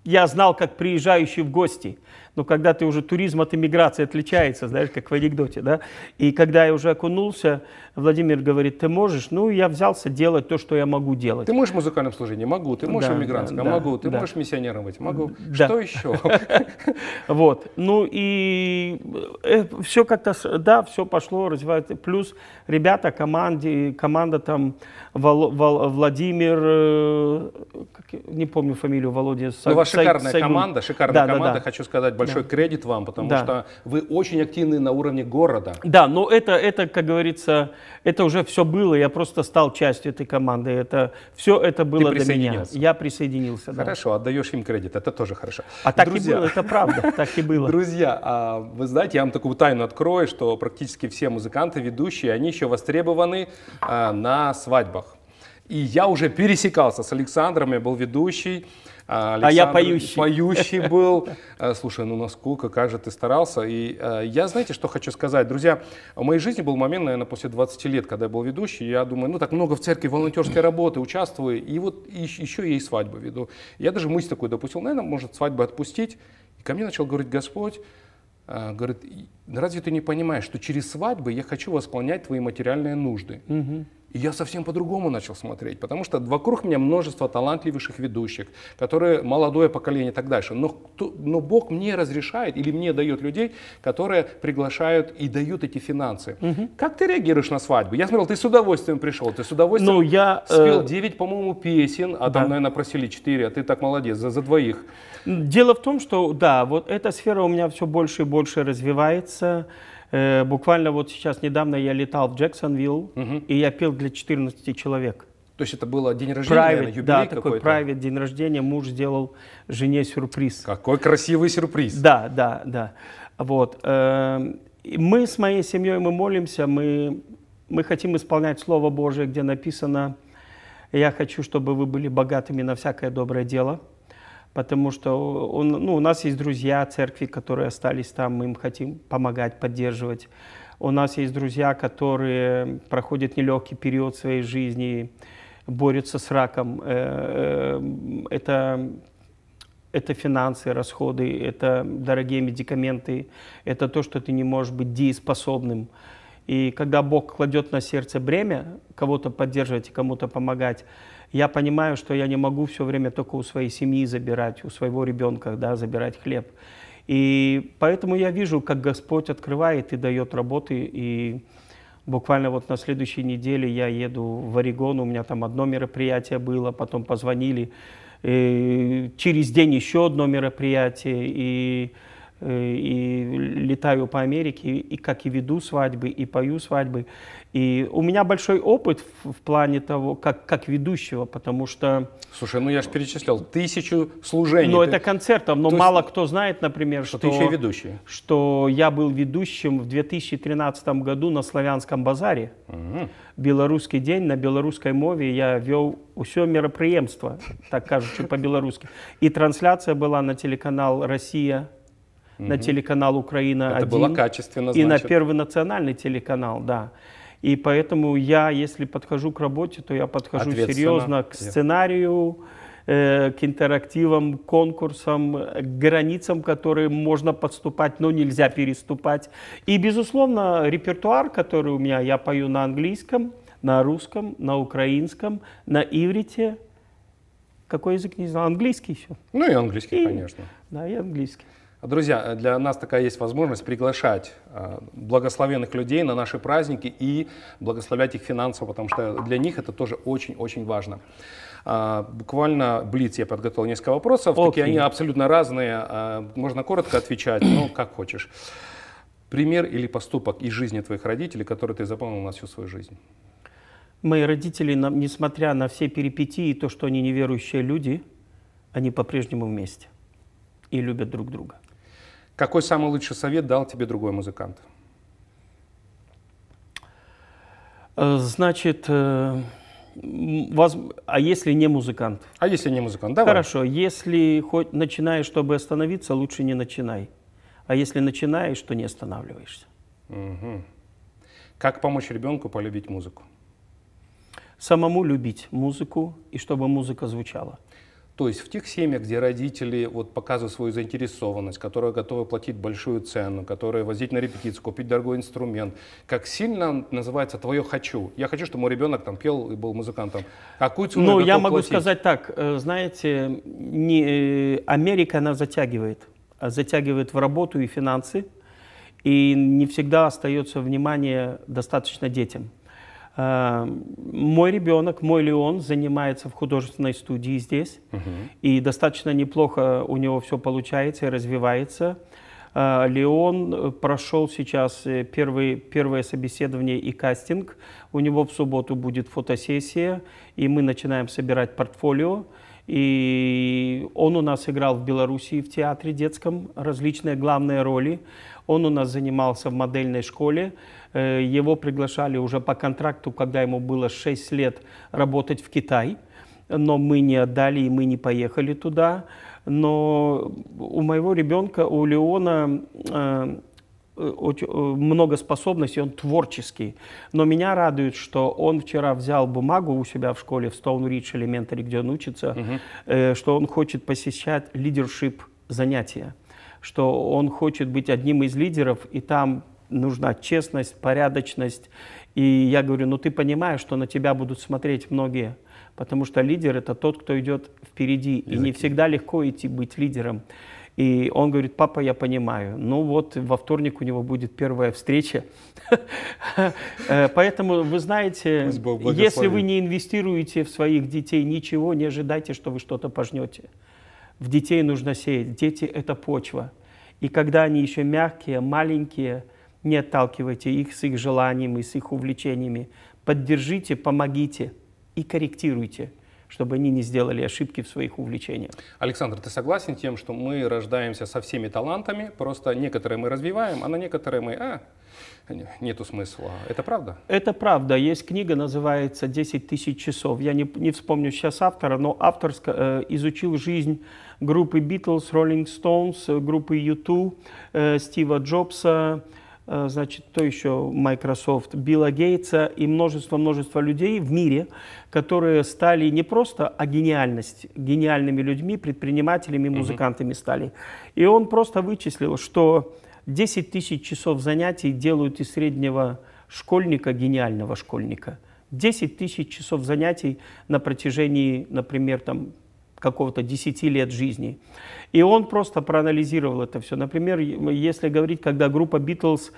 я знал, как приезжающий в гости но когда ты уже туризм от иммиграции отличается, знаешь, как в анекдоте, да. И когда я уже окунулся, Владимир говорит, ты можешь? Ну, я взялся делать то, что я могу делать. Ты можешь в музыкальном служении? Могу. Ты можешь да, иммигрантском? Да, могу. Ты да. можешь миссионером быть? Могу. Да. Что еще? Вот. Ну и э, все как-то, да, все пошло, развивается. Плюс ребята, команде, команда там Владимир, э, не помню фамилию, Володя. Ну, шикарная команда, шикарная команда, хочу сказать, большой да. кредит вам, потому да. что вы очень активны на уровне города. Да, но это, это, как говорится, это уже все было, я просто стал частью этой команды. Это все это было до меня. Я присоединился. Хорошо, да. отдаешь им кредит, это тоже хорошо. А так Друзья. и было, это правда, так и было. Друзья, а вы знаете, я вам такую тайну открою, что практически все музыканты, ведущие, они еще востребованы а, на свадьбах. И я уже пересекался с Александром, я был ведущий. Александр, а я поющий. Поющий был. А, слушай, ну насколько, как же ты старался. И а, я, знаете, что хочу сказать, друзья, в моей жизни был момент, наверное, после 20 лет, когда я был ведущий, я думаю, ну так много в церкви волонтерской работы участвую, и вот еще я и свадьбу веду. Я даже мысль такую допустил, наверное, может свадьбу отпустить. И ко мне начал говорить Господь, а, говорит, ну, разве ты не понимаешь, что через свадьбы я хочу восполнять твои материальные нужды? Угу. И я совсем по-другому начал смотреть, потому что вокруг меня множество талантливых ведущих, которые молодое поколение и так дальше. Но, кто, но Бог мне разрешает или мне дает людей, которые приглашают и дают эти финансы. Угу. Как ты реагируешь на свадьбу? Я смотрел, ты с удовольствием пришел, ты с удовольствием ну, я, э, спел э... 9, по-моему, песен, а да. там, наверное, просили 4, а ты так молодец, за, за двоих. Дело в том, что да, вот эта сфера у меня все больше и больше развивается. Э, буквально вот сейчас недавно я летал в Джексонвилл, угу. и я пел для 14 человек. То есть это было день рождения, private, наверное, юбилей да, такой правит день рождения, муж сделал жене сюрприз. Какой красивый сюрприз. Да, да, да. Вот. Э, мы с моей семьей, мы молимся, мы, мы хотим исполнять Слово Божие, где написано «Я хочу, чтобы вы были богатыми на всякое доброе дело» потому что он, ну, у нас есть друзья церкви, которые остались там, мы им хотим помогать, поддерживать. У нас есть друзья, которые проходят нелегкий период своей жизни, борются с раком. Э, э, это, это финансы, расходы, это дорогие медикаменты, это то, что ты не можешь быть дееспособным. И когда Бог кладет на сердце бремя, кого-то поддерживать и кому-то помогать, я понимаю, что я не могу все время только у своей семьи забирать, у своего ребенка да, забирать хлеб. И поэтому я вижу, как Господь открывает и дает работы. И буквально вот на следующей неделе я еду в Орегон, у меня там одно мероприятие было, потом позвонили. И через день еще одно мероприятие. И Э, и летаю по Америке, и как и веду свадьбы, и пою свадьбы. И у меня большой опыт в, в плане того, как, как ведущего, потому что... Слушай, ну я же перечислял, тысячу служений. Но ну, ты... это концертов, но То мало кто знает, например, что, что, ты еще ведущий. что я был ведущим в 2013 году на Славянском базаре. Угу. Белорусский день на белорусской мове я вел все мероприемство, так кажется по-белорусски. И трансляция была на телеканал «Россия» угу. на телеканал Украина. Это было качественно, значит. И на Первый национальный телеканал, да. И поэтому я, если подхожу к работе, то я подхожу серьезно к сценарию, э, к интерактивам, конкурсам, к границам, которые можно подступать, но нельзя переступать. И, безусловно, репертуар, который у меня, я пою на английском, на русском, на украинском, на иврите. Какой язык не знал? Английский еще. Ну и английский, и, конечно. Да, и английский. Друзья, э, для нас такая есть возможность приглашать э, благословенных людей на наши праздники и благословлять их финансово, потому что для них это тоже очень-очень важно. А, буквально блиц я подготовил несколько вопросов, okay. такие они абсолютно разные, а, можно коротко отвечать, но как хочешь. Пример или поступок из жизни твоих родителей, который ты запомнил на всю свою жизнь? Мои родители, несмотря на все перипетии и то, что они неверующие люди, они по-прежнему вместе и любят друг друга. Какой самый лучший совет дал тебе другой музыкант? Э, значит, э, воз... а если не музыкант? А если не музыкант, давай. Хорошо, если хоть начинаешь, чтобы остановиться, лучше не начинай. А если начинаешь, то не останавливаешься. Угу. Как помочь ребенку полюбить музыку? Самому любить музыку и чтобы музыка звучала. То есть в тех семьях, где родители вот, показывают свою заинтересованность, которые готовы платить большую цену, которые возить на репетицию, купить дорогой инструмент, как сильно называется твое «хочу». Я хочу, чтобы мой ребенок там пел и был музыкантом. Какую цену Ну, я, я могу платить? сказать так, э, знаете, не, э, Америка, она затягивает. А затягивает в работу и финансы, и не всегда остается внимание достаточно детям. Э, мой ребенок, мой Леон, занимается в художественной студии здесь. Угу. И достаточно неплохо у него все получается и развивается. Э, Леон э, прошел сейчас первый, первое собеседование и кастинг. У него в субботу будет фотосессия, и мы начинаем собирать портфолио. И он у нас играл в Белоруссии в театре детском различные главные роли. Он у нас занимался в модельной школе. Э, его приглашали уже по контракту, когда ему было 6 лет, работать в Китай. Но мы не отдали, и мы не поехали туда. Но у моего ребенка, у Леона, э, э, много способностей, он творческий. Но меня радует, что он вчера взял бумагу у себя в школе в Стоунридж Elementary, где он учится, угу. э, что он хочет посещать лидершип занятия, что он хочет быть одним из лидеров, и там нужна честность, порядочность. И я говорю, ну ты понимаешь, что на тебя будут смотреть многие, потому что лидер это тот, кто идет впереди, и, и не всегда легко идти быть лидером. И он говорит, папа, я понимаю. Ну вот, во вторник у него будет первая встреча. Э, поэтому, вы знаете, если вы не инвестируете в своих детей ничего, не ожидайте, что вы что-то пожнете. В детей нужно сеять. Дети – это почва. И когда они еще мягкие, маленькие – не отталкивайте их с их желаниями, с их увлечениями. Поддержите, помогите и корректируйте, чтобы они не сделали ошибки в своих увлечениях. Александр, ты согласен тем, что мы рождаемся со всеми талантами, просто некоторые мы развиваем, а на некоторые мы... А, нету смысла. Это правда? Это правда. Есть книга, называется "Десять тысяч часов». Я не, не вспомню сейчас автора, но автор э, изучил жизнь группы Beatles, Rolling Stones, э, группы U2, э, Стива Джобса, Э, значит, то еще Microsoft, Билла Гейтса и множество-множество людей в мире, которые стали не просто, а гениальность, гениальными людьми, предпринимателями, музыкантами mm-hmm. стали. И он просто вычислил, что 10 тысяч часов занятий делают из среднего школьника гениального школьника. 10 тысяч часов занятий на протяжении, например, там, какого-то 10 лет жизни. И он просто проанализировал это все. Например, если говорить, когда группа Битлз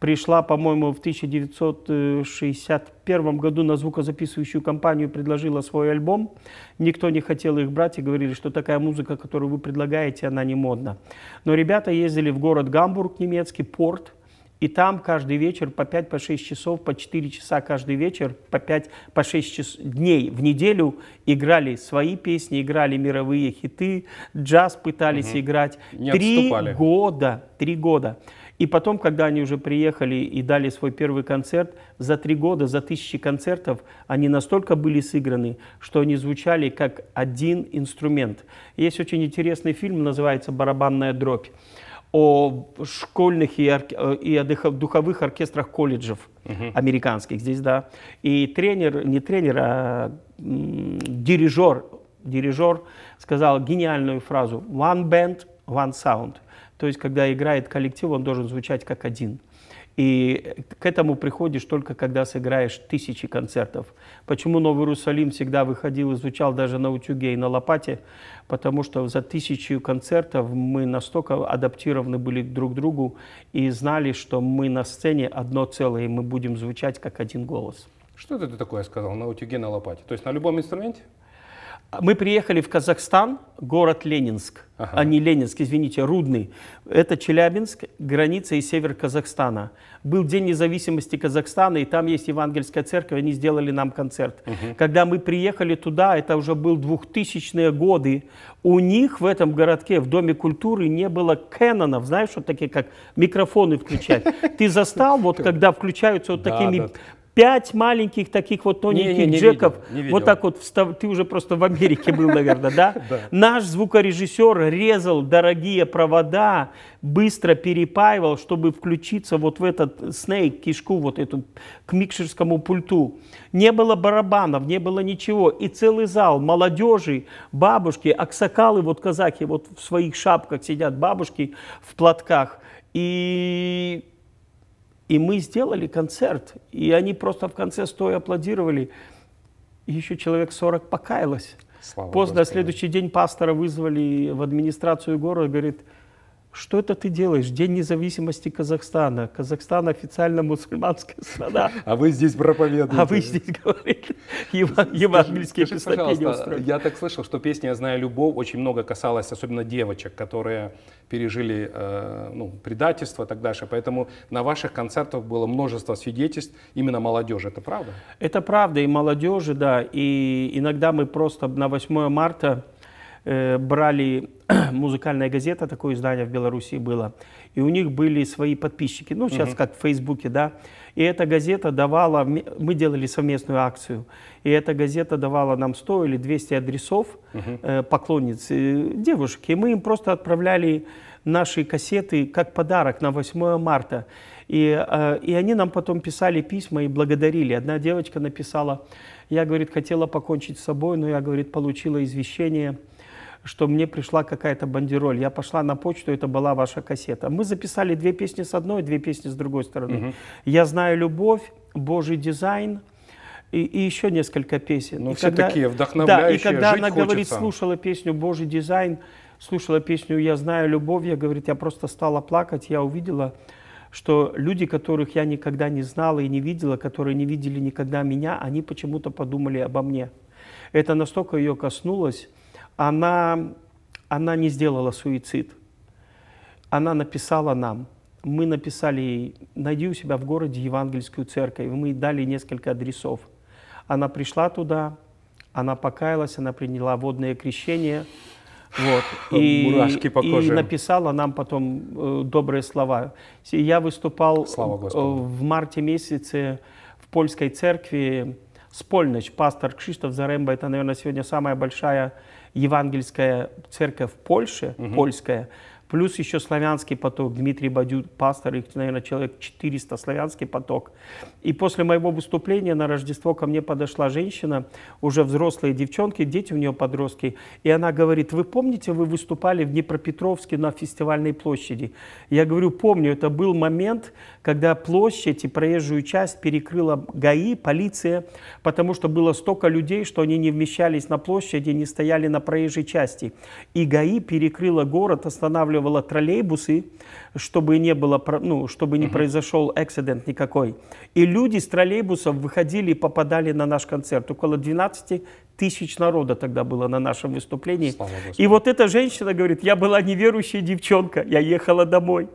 пришла, по-моему, в 1961 году на звукозаписывающую компанию, предложила свой альбом. Никто не хотел их брать и говорили, что такая музыка, которую вы предлагаете, она не модна. Но ребята ездили в город Гамбург немецкий, порт, и там каждый вечер по 5-6 по часов, по 4 часа каждый вечер, по 5-6 по час... дней в неделю играли свои песни, играли мировые хиты, джаз пытались угу. играть. Не три отступали. года, три года. И потом, когда они уже приехали и дали свой первый концерт, за три года, за тысячи концертов они настолько были сыграны, что они звучали как один инструмент. Есть очень интересный фильм, называется «Барабанная дробь» о школьных и, орке- э, и о духовых оркестрах колледжев угу. американских здесь, да. И тренер, не тренер, а м- дирижер, дирижер сказал гениальную фразу «one band, one sound». То есть, когда играет коллектив, он должен звучать как один. И к этому приходишь только, когда сыграешь тысячи концертов. Почему Новый Иерусалим всегда выходил, изучал даже на утюге и на лопате? Потому что за тысячу концертов мы настолько адаптированы были друг к другу и знали, что мы на сцене одно целое, и мы будем звучать как один голос. Что это ты такое сказал на утюге, на лопате? То есть на любом инструменте? Мы приехали в Казахстан, город Ленинск, ага. а не Ленинск, извините, Рудный. Это Челябинск, граница и север Казахстана. Был День независимости Казахстана, и там есть Евангельская церковь, они сделали нам концерт. Угу. Когда мы приехали туда, это уже был 2000-е годы, у них в этом городке, в Доме культуры, не было кэнонов, знаешь, вот такие, как микрофоны включать. Ты застал, вот когда включаются вот такими пять маленьких таких вот тоненьких не, не, не джеков. Видел, не видел. Вот так вот встав... ты уже просто в Америке был, наверное, да? Наш звукорежиссер резал дорогие провода, быстро перепаивал, чтобы включиться вот в этот снейк, кишку вот эту к микшерскому пульту. Не было барабанов, не было ничего. И целый зал молодежи, бабушки, аксакалы, вот казаки, вот в своих шапках сидят бабушки в платках. И и мы сделали концерт, и они просто в конце стоя аплодировали. И еще человек 40 покаялось. Слава Поздно, Господи. следующий день пастора вызвали в администрацию города, говорит, что это ты делаешь? День независимости Казахстана. Казахстан официально мусульманская страна. А вы здесь проповедуете. А вы здесь говорите евангельские песнопения Я так слышал, что песня «Я знаю любовь» очень много касалась, особенно девочек, которые пережили э, ну, предательство и так дальше. Поэтому на ваших концертах было множество свидетельств именно молодежи. Это правда? Это правда, и молодежи, да. И иногда мы просто на 8 марта Э, брали музыкальная газета, такое издание в Беларуси было, и у них были свои подписчики, ну, сейчас угу. как в Фейсбуке, да, и эта газета давала, мы делали совместную акцию, и эта газета давала нам 100 или 200 адресов угу. поклонниц, э, девушек, и мы им просто отправляли наши кассеты как подарок на 8 марта, и, э, и они нам потом писали письма и благодарили. Одна девочка написала, я, говорит, хотела покончить с собой, но я, говорит, получила извещение, что мне пришла какая-то бандероль. Я пошла на почту, это была ваша кассета. Мы записали две песни с одной, две песни с другой стороны. Угу. «Я знаю любовь», «Божий дизайн», и, и еще несколько песен. Ну, все когда, такие вдохновляющие, Да, и когда жить она, хочется. говорит, слушала песню «Божий дизайн», слушала песню «Я знаю любовь», я, говорит, я просто стала плакать, я увидела, что люди, которых я никогда не знала и не видела, которые не видели никогда меня, они почему-то подумали обо мне. Это настолько ее коснулось, она, она не сделала суицид. Она написала нам. Мы написали ей, найди у себя в городе евангельскую церковь. Мы дали несколько адресов. Она пришла туда, она покаялась, она приняла водное крещение. Вот. И, Мурашки по коже. И написала нам потом э, добрые слова. Я выступал Слава э, в марте месяце в польской церкви с полночь. Пастор Кшиштоф Заремба, это, наверное, сегодня самая большая евангельская церковь Польши, угу. польская, плюс еще славянский поток, Дмитрий Бадю, пастор, их, наверное, человек 400, славянский поток. И после моего выступления на Рождество ко мне подошла женщина, уже взрослые девчонки, дети у нее подростки, и она говорит, вы помните, вы выступали в Днепропетровске на фестивальной площади? Я говорю, помню, это был момент, когда площадь и проезжую часть перекрыла ГАИ, полиция, потому что было столько людей, что они не вмещались на площади, не стояли на проезжей части. И ГАИ перекрыла город, останавливали останавливала троллейбусы, чтобы не было, ну, чтобы не произошел эксцидент никакой. И люди с троллейбусов выходили и попадали на наш концерт. Около 12 тысяч народа тогда было на нашем выступлении. И вот эта женщина говорит, я была неверующая девчонка, я ехала домой.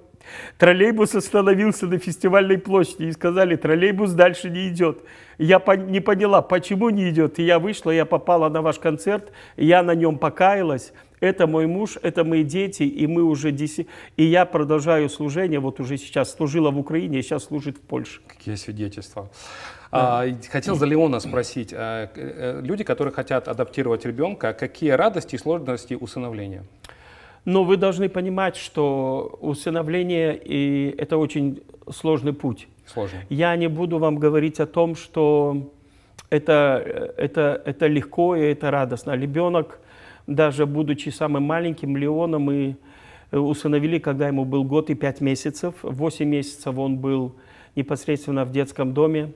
Троллейбус остановился на фестивальной площади и сказали, троллейбус дальше не идет. Я не поняла, почему не идет. И я вышла, я попала на ваш концерт, я на нем покаялась это мой муж, это мои дети, и мы уже 10... И я продолжаю служение, вот уже сейчас служила в Украине, и а сейчас служит в Польше. Какие свидетельства. Да. А, хотел за Леона спросить. А, э, люди, которые хотят адаптировать ребенка, какие радости и сложности усыновления? Но ну, вы должны понимать, что усыновление и это очень сложный путь. Сложный. Я не буду вам говорить о том, что это, э, это, это легко и это радостно. Ребенок даже будучи самым маленьким, Леоном мы э, усыновили, когда ему был год и пять месяцев. Восемь месяцев он был непосредственно в детском доме.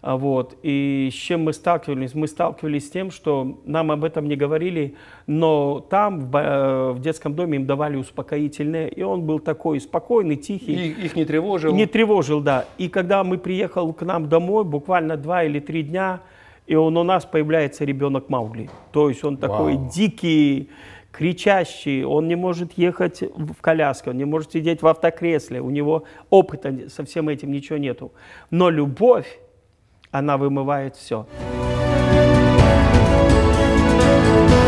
А, вот. И с чем мы сталкивались? Мы сталкивались с тем, что нам об этом не говорили, но там, в, э, в детском доме, им давали успокоительное, и он был такой спокойный, тихий. И их не тревожил? Не тревожил, да. И когда мы приехал к нам домой, буквально два или три дня, и он у нас появляется ребенок Маугли. То есть он такой Вау. дикий, кричащий, он не может ехать в коляске, он не может сидеть в автокресле, у него опыта со всем этим ничего нету. Но любовь, она вымывает все. Thank you